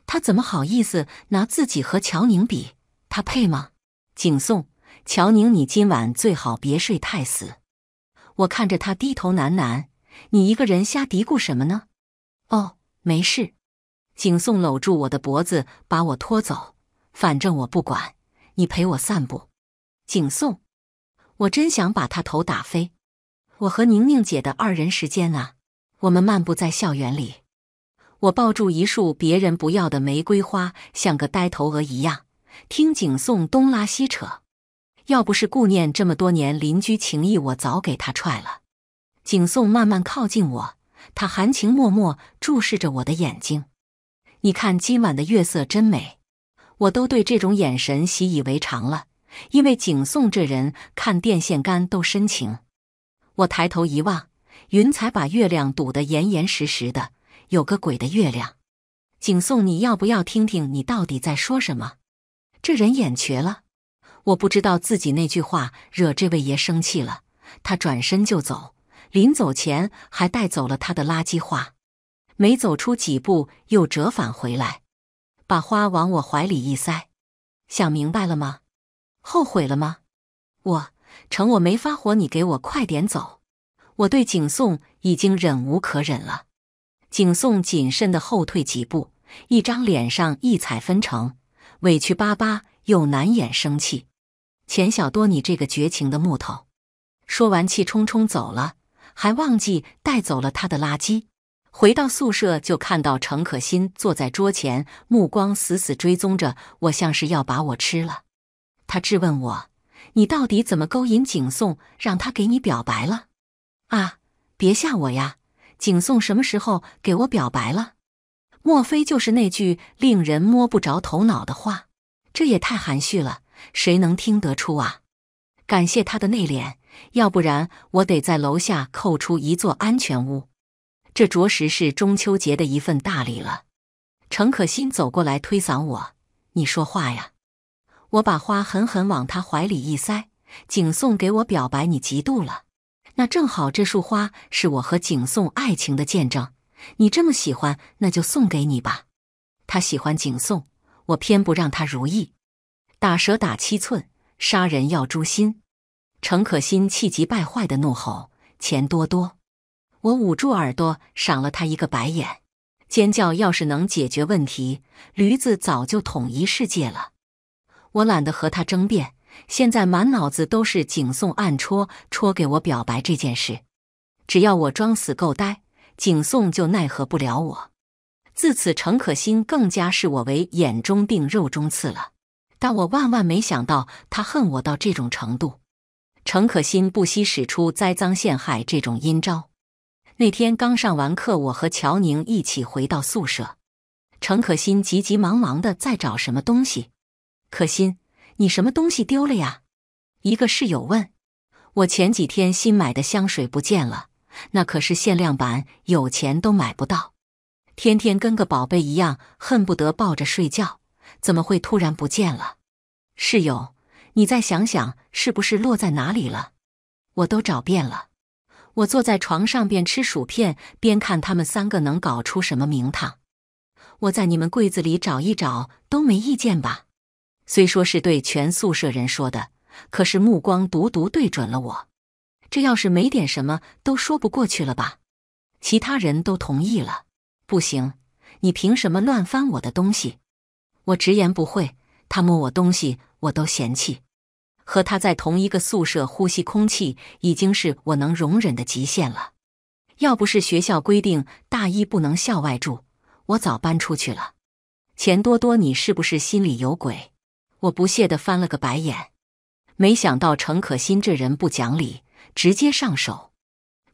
他怎么好意思拿自己和乔宁比？他配吗？景颂。乔宁，你今晚最好别睡太死。我看着他低头喃喃：“你一个人瞎嘀咕什么呢？”哦，没事。景颂搂住我的脖子，把我拖走。反正我不管你陪我散步。景颂，我真想把他头打飞。我和宁宁姐的二人时间啊，我们漫步在校园里。我抱住一束别人不要的玫瑰花，像个呆头鹅一样，听景颂东拉西扯。要不是顾念这么多年邻居情谊，我早给他踹了。景颂慢慢靠近我，他含情脉脉注视着我的眼睛。你看今晚的月色真美，我都对这种眼神习以为常了。因为景颂这人看电线杆都深情。我抬头一望，云彩把月亮堵得严严实实的，有个鬼的月亮。景颂，你要不要听听你到底在说什么？这人眼瘸了。我不知道自己那句话惹这位爷生气了，他转身就走，临走前还带走了他的垃圾话。没走出几步，又折返回来，把花往我怀里一塞，想明白了吗？后悔了吗？我，成我没发火，你给我快点走！我对景颂已经忍无可忍了。景颂谨慎的后退几步，一张脸上异彩纷呈，委屈巴巴又难掩生气。钱小多，你这个绝情的木头！说完，气冲冲走了，还忘记带走了他的垃圾。回到宿舍，就看到程可欣坐在桌前，目光死死追踪着我，像是要把我吃了。他质问我：“你到底怎么勾引景颂，让他给你表白了？”啊，别吓我呀！景颂什么时候给我表白了？莫非就是那句令人摸不着头脑的话？这也太含蓄了。谁能听得出啊？感谢他的内敛，要不然我得在楼下扣出一座安全屋。这着实是中秋节的一份大礼了。程可欣走过来推搡我：“你说话呀！”我把花狠狠往他怀里一塞：“景颂给我表白，你嫉妒了？那正好，这束花是我和景颂爱情的见证。你这么喜欢，那就送给你吧。他喜欢景颂，我偏不让他如意。”打蛇打七寸，杀人要诛心。程可心气急败坏的怒吼：“钱多多！”我捂住耳朵，赏了他一个白眼，尖叫：“要是能解决问题，驴子早就统一世界了。”我懒得和他争辩，现在满脑子都是景颂暗戳戳给我表白这件事。只要我装死够呆，景颂就奈何不了我。自此，程可欣更加视我为眼中钉、肉中刺了。但我万万没想到，他恨我到这种程度。程可欣不惜使出栽赃陷害这种阴招。那天刚上完课，我和乔宁一起回到宿舍，程可欣急急忙忙的在找什么东西。可心，你什么东西丢了呀？一个室友问我，前几天新买的香水不见了，那可是限量版，有钱都买不到，天天跟个宝贝一样，恨不得抱着睡觉。怎么会突然不见了？室友，你再想想，是不是落在哪里了？我都找遍了。我坐在床上边吃薯片边看他们三个能搞出什么名堂。我在你们柜子里找一找都没意见吧？虽说是对全宿舍人说的，可是目光独独对准了我。这要是没点什么都说不过去了吧？其他人都同意了。不行，你凭什么乱翻我的东西？我直言不讳，他摸我东西我都嫌弃，和他在同一个宿舍呼吸空气已经是我能容忍的极限了。要不是学校规定大一不能校外住，我早搬出去了。钱多多，你是不是心里有鬼？我不屑的翻了个白眼。没想到程可欣这人不讲理，直接上手。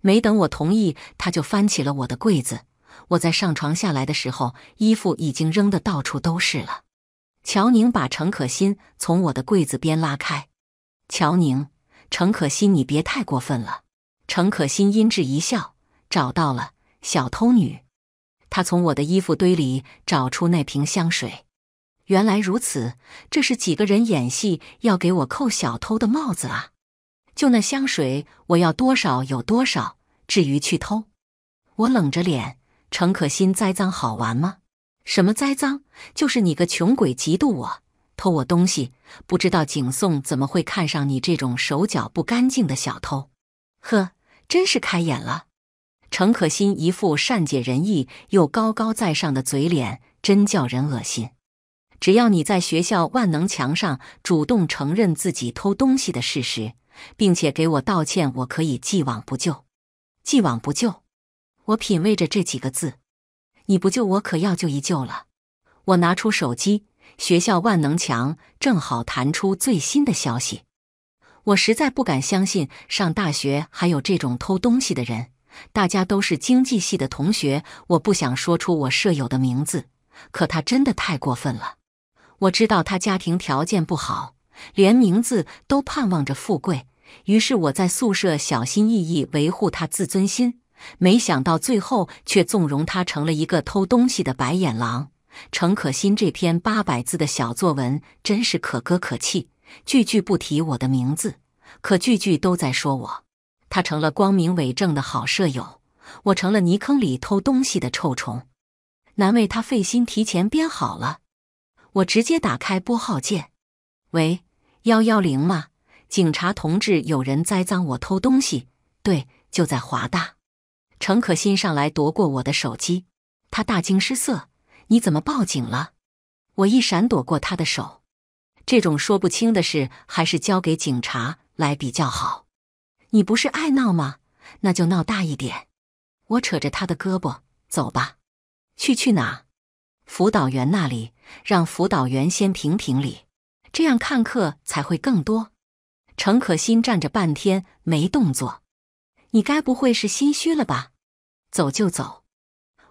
没等我同意，他就翻起了我的柜子。我在上床下来的时候，衣服已经扔得到处都是了。乔宁把陈可辛从我的柜子边拉开。乔宁，陈可辛，你别太过分了。陈可辛阴质一笑：“找到了，小偷女。”她从我的衣服堆里找出那瓶香水。原来如此，这是几个人演戏要给我扣小偷的帽子啊？就那香水，我要多少有多少。至于去偷，我冷着脸。陈可辛栽赃好玩吗？什么栽赃？就是你个穷鬼嫉妒我，偷我东西。不知道景颂怎么会看上你这种手脚不干净的小偷？呵，真是开眼了。陈可辛一副善解人意又高高在上的嘴脸，真叫人恶心。只要你在学校万能墙上主动承认自己偷东西的事实，并且给我道歉，我可以既往不咎。既往不咎。我品味着这几个字，你不救我可要救一救了。我拿出手机，学校万能墙正好弹出最新的消息。我实在不敢相信，上大学还有这种偷东西的人。大家都是经济系的同学，我不想说出我舍友的名字，可他真的太过分了。我知道他家庭条件不好，连名字都盼望着富贵。于是我在宿舍小心翼翼维护他自尊心。没想到最后却纵容他成了一个偷东西的白眼狼。程可欣这篇八百字的小作文真是可歌可泣，句句不提我的名字，可句句都在说我。他成了光明伟正的好舍友，我成了泥坑里偷东西的臭虫。难为他费心提前编好了，我直接打开拨号键。喂，幺幺零吗？警察同志，有人栽赃我偷东西，对，就在华大。程可欣上来夺过我的手机，他大惊失色：“你怎么报警了？”我一闪躲过他的手，这种说不清的事还是交给警察来比较好。你不是爱闹吗？那就闹大一点。我扯着他的胳膊：“走吧，去去哪？辅导员那里，让辅导员先评评理，这样看客才会更多。”程可欣站着半天没动作，你该不会是心虚了吧？走就走，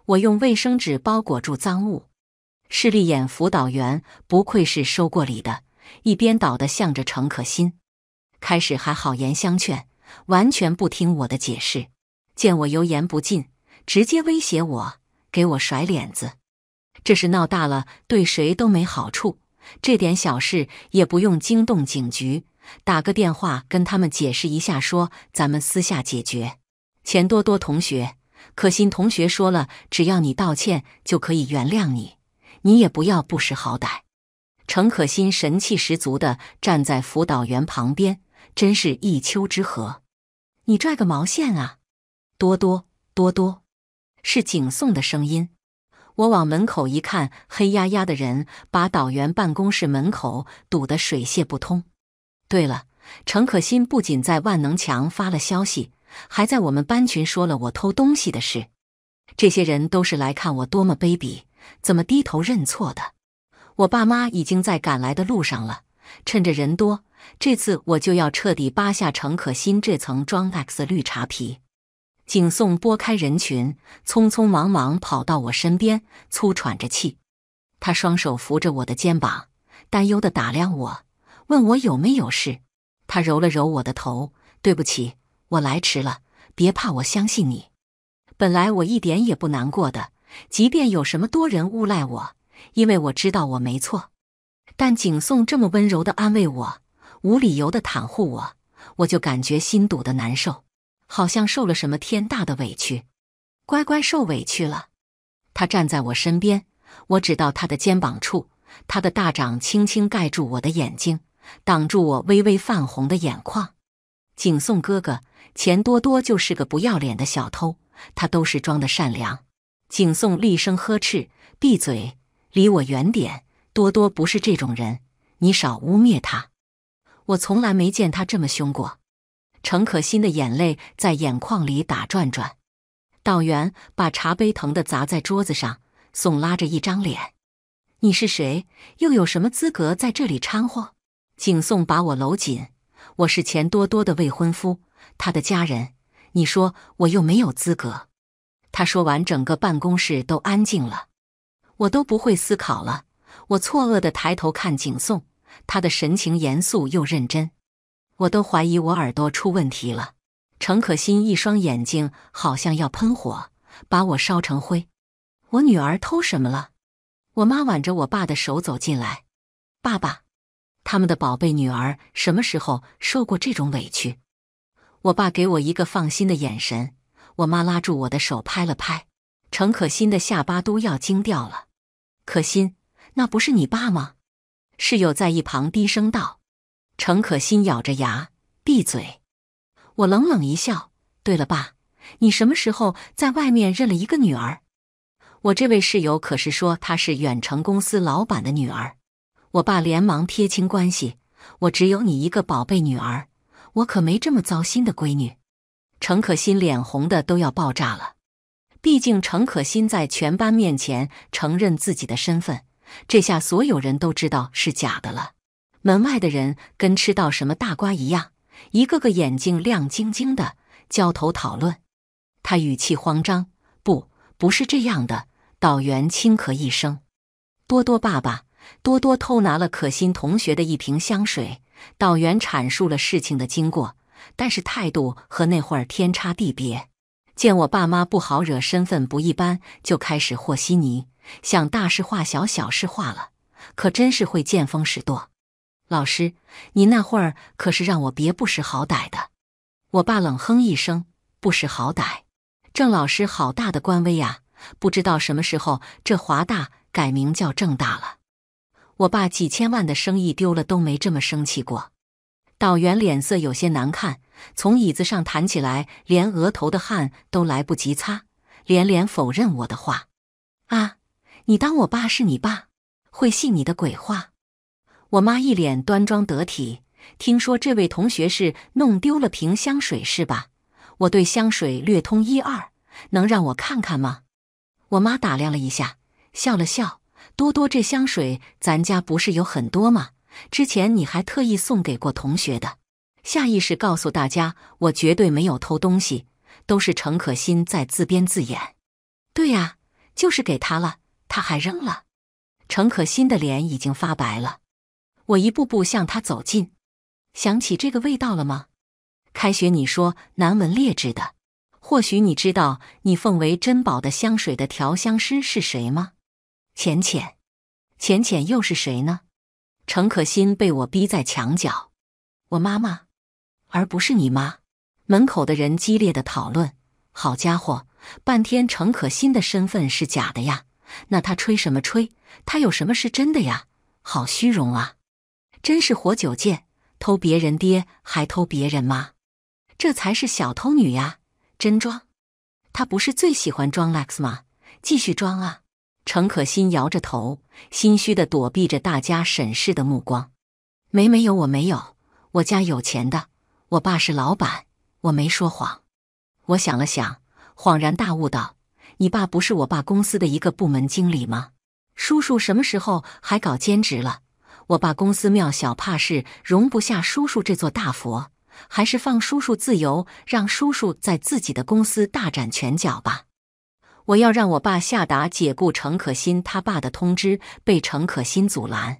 我用卫生纸包裹住赃物。势利眼辅导员不愧是收过礼的，一边倒的向着程可心。开始还好言相劝，完全不听我的解释。见我油盐不进，直接威胁我，给我甩脸子。这事闹大了，对谁都没好处。这点小事也不用惊动警局，打个电话跟他们解释一下，说咱们私下解决。钱多多同学。可心同学说了，只要你道歉就可以原谅你，你也不要不识好歹。程可欣神气十足的站在辅导员旁边，真是一丘之貉。你拽个毛线啊！多多多多，是景颂的声音。我往门口一看，黑压压的人把导员办公室门口堵得水泄不通。对了，程可欣不仅在万能墙发了消息。还在我们班群说了我偷东西的事，这些人都是来看我多么卑鄙，怎么低头认错的？我爸妈已经在赶来的路上了，趁着人多，这次我就要彻底扒下程可心这层装 X 绿茶皮。景颂拨开人群，匆匆忙忙跑到我身边，粗喘着气，他双手扶着我的肩膀，担忧的打量我，问我有没有事。他揉了揉我的头，对不起。我来迟了，别怕，我相信你。本来我一点也不难过的，即便有什么多人诬赖我，因为我知道我没错。但景颂这么温柔地安慰我，无理由地袒护我，我就感觉心堵得难受，好像受了什么天大的委屈，乖乖受委屈了。他站在我身边，我指到他的肩膀处，他的大掌轻轻盖住我的眼睛，挡住我微微泛红的眼眶。景颂哥哥。钱多多就是个不要脸的小偷，他都是装的善良。景颂厉声呵斥：“闭嘴，离我远点！多多不是这种人，你少污蔑他。我从来没见他这么凶过。”程可欣的眼泪在眼眶里打转转。导员把茶杯疼的砸在桌子上，宋拉着一张脸：“你是谁？又有什么资格在这里掺和？”景颂把我搂紧：“我是钱多多的未婚夫。”他的家人，你说我又没有资格。他说完整个办公室都安静了，我都不会思考了。我错愕地抬头看景颂，他的神情严肃又认真。我都怀疑我耳朵出问题了。程可欣一双眼睛好像要喷火，把我烧成灰。我女儿偷什么了？我妈挽着我爸的手走进来，爸爸，他们的宝贝女儿什么时候受过这种委屈？我爸给我一个放心的眼神，我妈拉住我的手拍了拍。程可欣的下巴都要惊掉了，可欣，那不是你爸吗？室友在一旁低声道。程可欣咬着牙闭嘴。我冷冷一笑。对了，爸，你什么时候在外面认了一个女儿？我这位室友可是说她是远程公司老板的女儿。我爸连忙撇清关系，我只有你一个宝贝女儿。我可没这么糟心的闺女，程可心脸红的都要爆炸了。毕竟程可心在全班面前承认自己的身份，这下所有人都知道是假的了。门外的人跟吃到什么大瓜一样，一个个眼睛亮晶晶的，交头讨论。他语气慌张：“不，不是这样的。”导员轻咳一声：“多多爸爸，多多偷拿了可心同学的一瓶香水。”导员阐述了事情的经过，但是态度和那会儿天差地别。见我爸妈不好惹，身份不一般，就开始和稀泥，想大事化小，小事化了。可真是会见风使舵。老师，你那会儿可是让我别不识好歹的。我爸冷哼一声：“不识好歹。”郑老师好大的官威呀！不知道什么时候这华大改名叫郑大了。我爸几千万的生意丢了都没这么生气过。导员脸色有些难看，从椅子上弹起来，连额头的汗都来不及擦，连连否认我的话：“啊，你当我爸是你爸，会信你的鬼话？”我妈一脸端庄得体，听说这位同学是弄丢了瓶香水是吧？我对香水略通一二，能让我看看吗？我妈打量了一下，笑了笑。多多，这香水咱家不是有很多吗？之前你还特意送给过同学的。下意识告诉大家，我绝对没有偷东西，都是陈可辛在自编自演。对呀，就是给他了，他还扔了。陈可辛的脸已经发白了。我一步步向他走近，想起这个味道了吗？开学你说难闻劣质的，或许你知道你奉为珍宝的香水的调香师是谁吗？浅浅，浅浅又是谁呢？陈可辛被我逼在墙角，我妈妈，而不是你妈。门口的人激烈的讨论：好家伙，半天陈可辛的身份是假的呀？那他吹什么吹？他有什么是真的呀？好虚荣啊！真是活久见，偷别人爹还偷别人妈，这才是小偷女呀！真装，她不是最喜欢装 l e x 吗？继续装啊！程可欣摇着头，心虚的躲避着大家审视的目光。没没有，我没有，我家有钱的，我爸是老板，我没说谎。我想了想，恍然大悟道：“你爸不是我爸公司的一个部门经理吗？叔叔什么时候还搞兼职了？我爸公司庙小怕是容不下叔叔这座大佛，还是放叔叔自由，让叔叔在自己的公司大展拳脚吧。”我要让我爸下达解雇程可欣他爸的通知，被程可欣阻拦。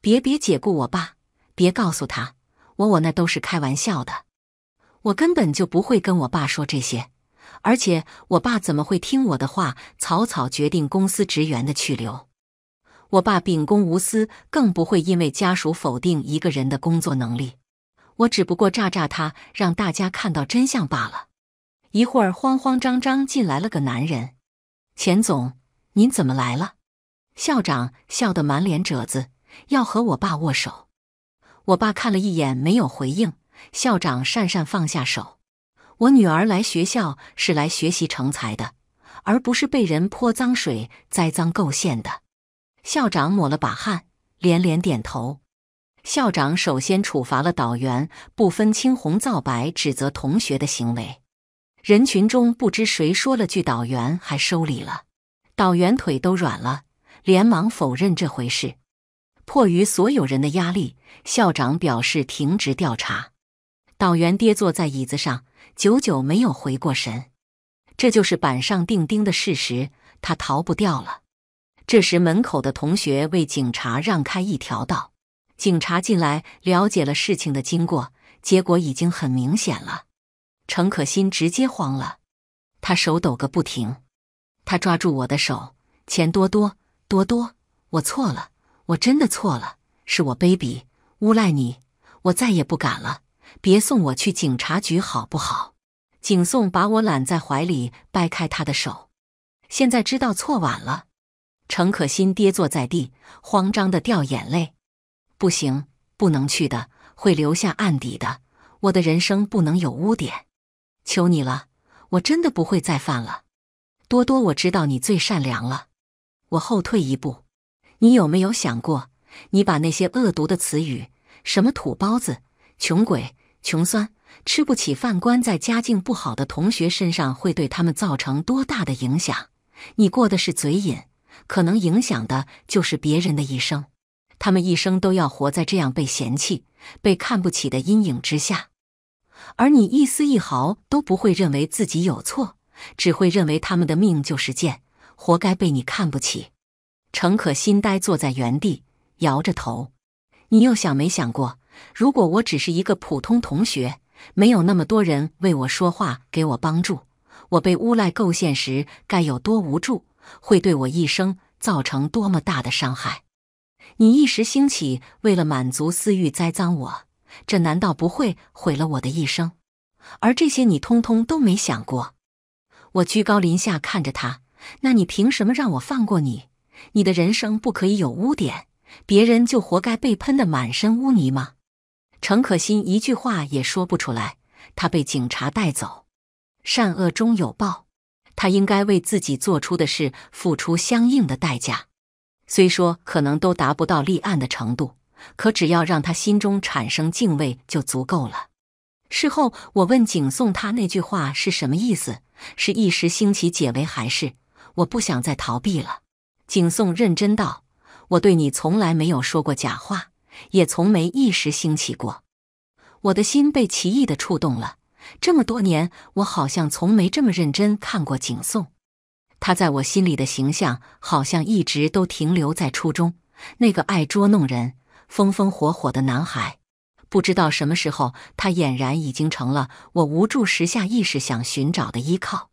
别别解雇我爸，别告诉他，我我那都是开玩笑的，我根本就不会跟我爸说这些。而且我爸怎么会听我的话，草草决定公司职员的去留？我爸秉公无私，更不会因为家属否定一个人的工作能力。我只不过诈诈他，让大家看到真相罢了。一会儿慌慌张张进来了个男人。钱总，您怎么来了？校长笑得满脸褶子，要和我爸握手。我爸看了一眼，没有回应。校长讪讪放下手。我女儿来学校是来学习成才的，而不是被人泼脏水、栽赃构陷的。校长抹了把汗，连连点头。校长首先处罚了导员不分青红皂白指责同学的行为。人群中不知谁说了句“导员还收礼了”，导员腿都软了，连忙否认这回事。迫于所有人的压力，校长表示停职调查。导员跌坐在椅子上，久久没有回过神。这就是板上钉钉的事实，他逃不掉了。这时，门口的同学为警察让开一条道，警察进来了解了事情的经过，结果已经很明显了。陈可辛直接慌了，他手抖个不停，他抓住我的手，钱多多多多，我错了，我真的错了，是我卑鄙诬赖你，我再也不敢了，别送我去警察局好不好？景颂把我揽在怀里，掰开他的手，现在知道错晚了。陈可辛跌坐在地，慌张的掉眼泪，不行，不能去的，会留下案底的，我的人生不能有污点。求你了，我真的不会再犯了，多多，我知道你最善良了。我后退一步，你有没有想过，你把那些恶毒的词语，什么土包子、穷鬼、穷酸、吃不起饭、关在家境不好的同学身上，会对他们造成多大的影响？你过的是嘴瘾，可能影响的就是别人的一生，他们一生都要活在这样被嫌弃、被看不起的阴影之下。而你一丝一毫都不会认为自己有错，只会认为他们的命就是贱，活该被你看不起。程可心呆坐在原地，摇着头。你又想没想过，如果我只是一个普通同学，没有那么多人为我说话给我帮助，我被诬赖构陷时该有多无助，会对我一生造成多么大的伤害？你一时兴起，为了满足私欲，栽赃我。这难道不会毁了我的一生？而这些你通通都没想过。我居高临下看着他，那你凭什么让我放过你？你的人生不可以有污点，别人就活该被喷的满身污泥吗？陈可辛一句话也说不出来，他被警察带走。善恶终有报，他应该为自己做出的事付出相应的代价。虽说可能都达不到立案的程度。可只要让他心中产生敬畏就足够了。事后我问景颂他那句话是什么意思？是一时兴起解围，还是我不想再逃避了？景颂认真道：“我对你从来没有说过假话，也从没一时兴起过。”我的心被奇异的触动了。这么多年，我好像从没这么认真看过景颂。他在我心里的形象，好像一直都停留在初中那个爱捉弄人。风风火火的男孩，不知道什么时候，他俨然已经成了我无助时下意识想寻找的依靠。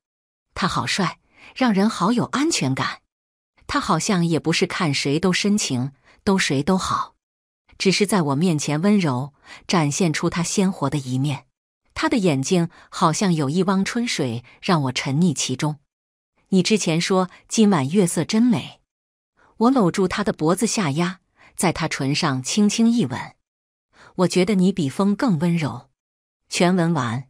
他好帅，让人好有安全感。他好像也不是看谁都深情，都谁都好，只是在我面前温柔，展现出他鲜活的一面。他的眼睛好像有一汪春水，让我沉溺其中。你之前说今晚月色真美，我搂住他的脖子下压。在他唇上轻轻一吻，我觉得你比风更温柔。全文完。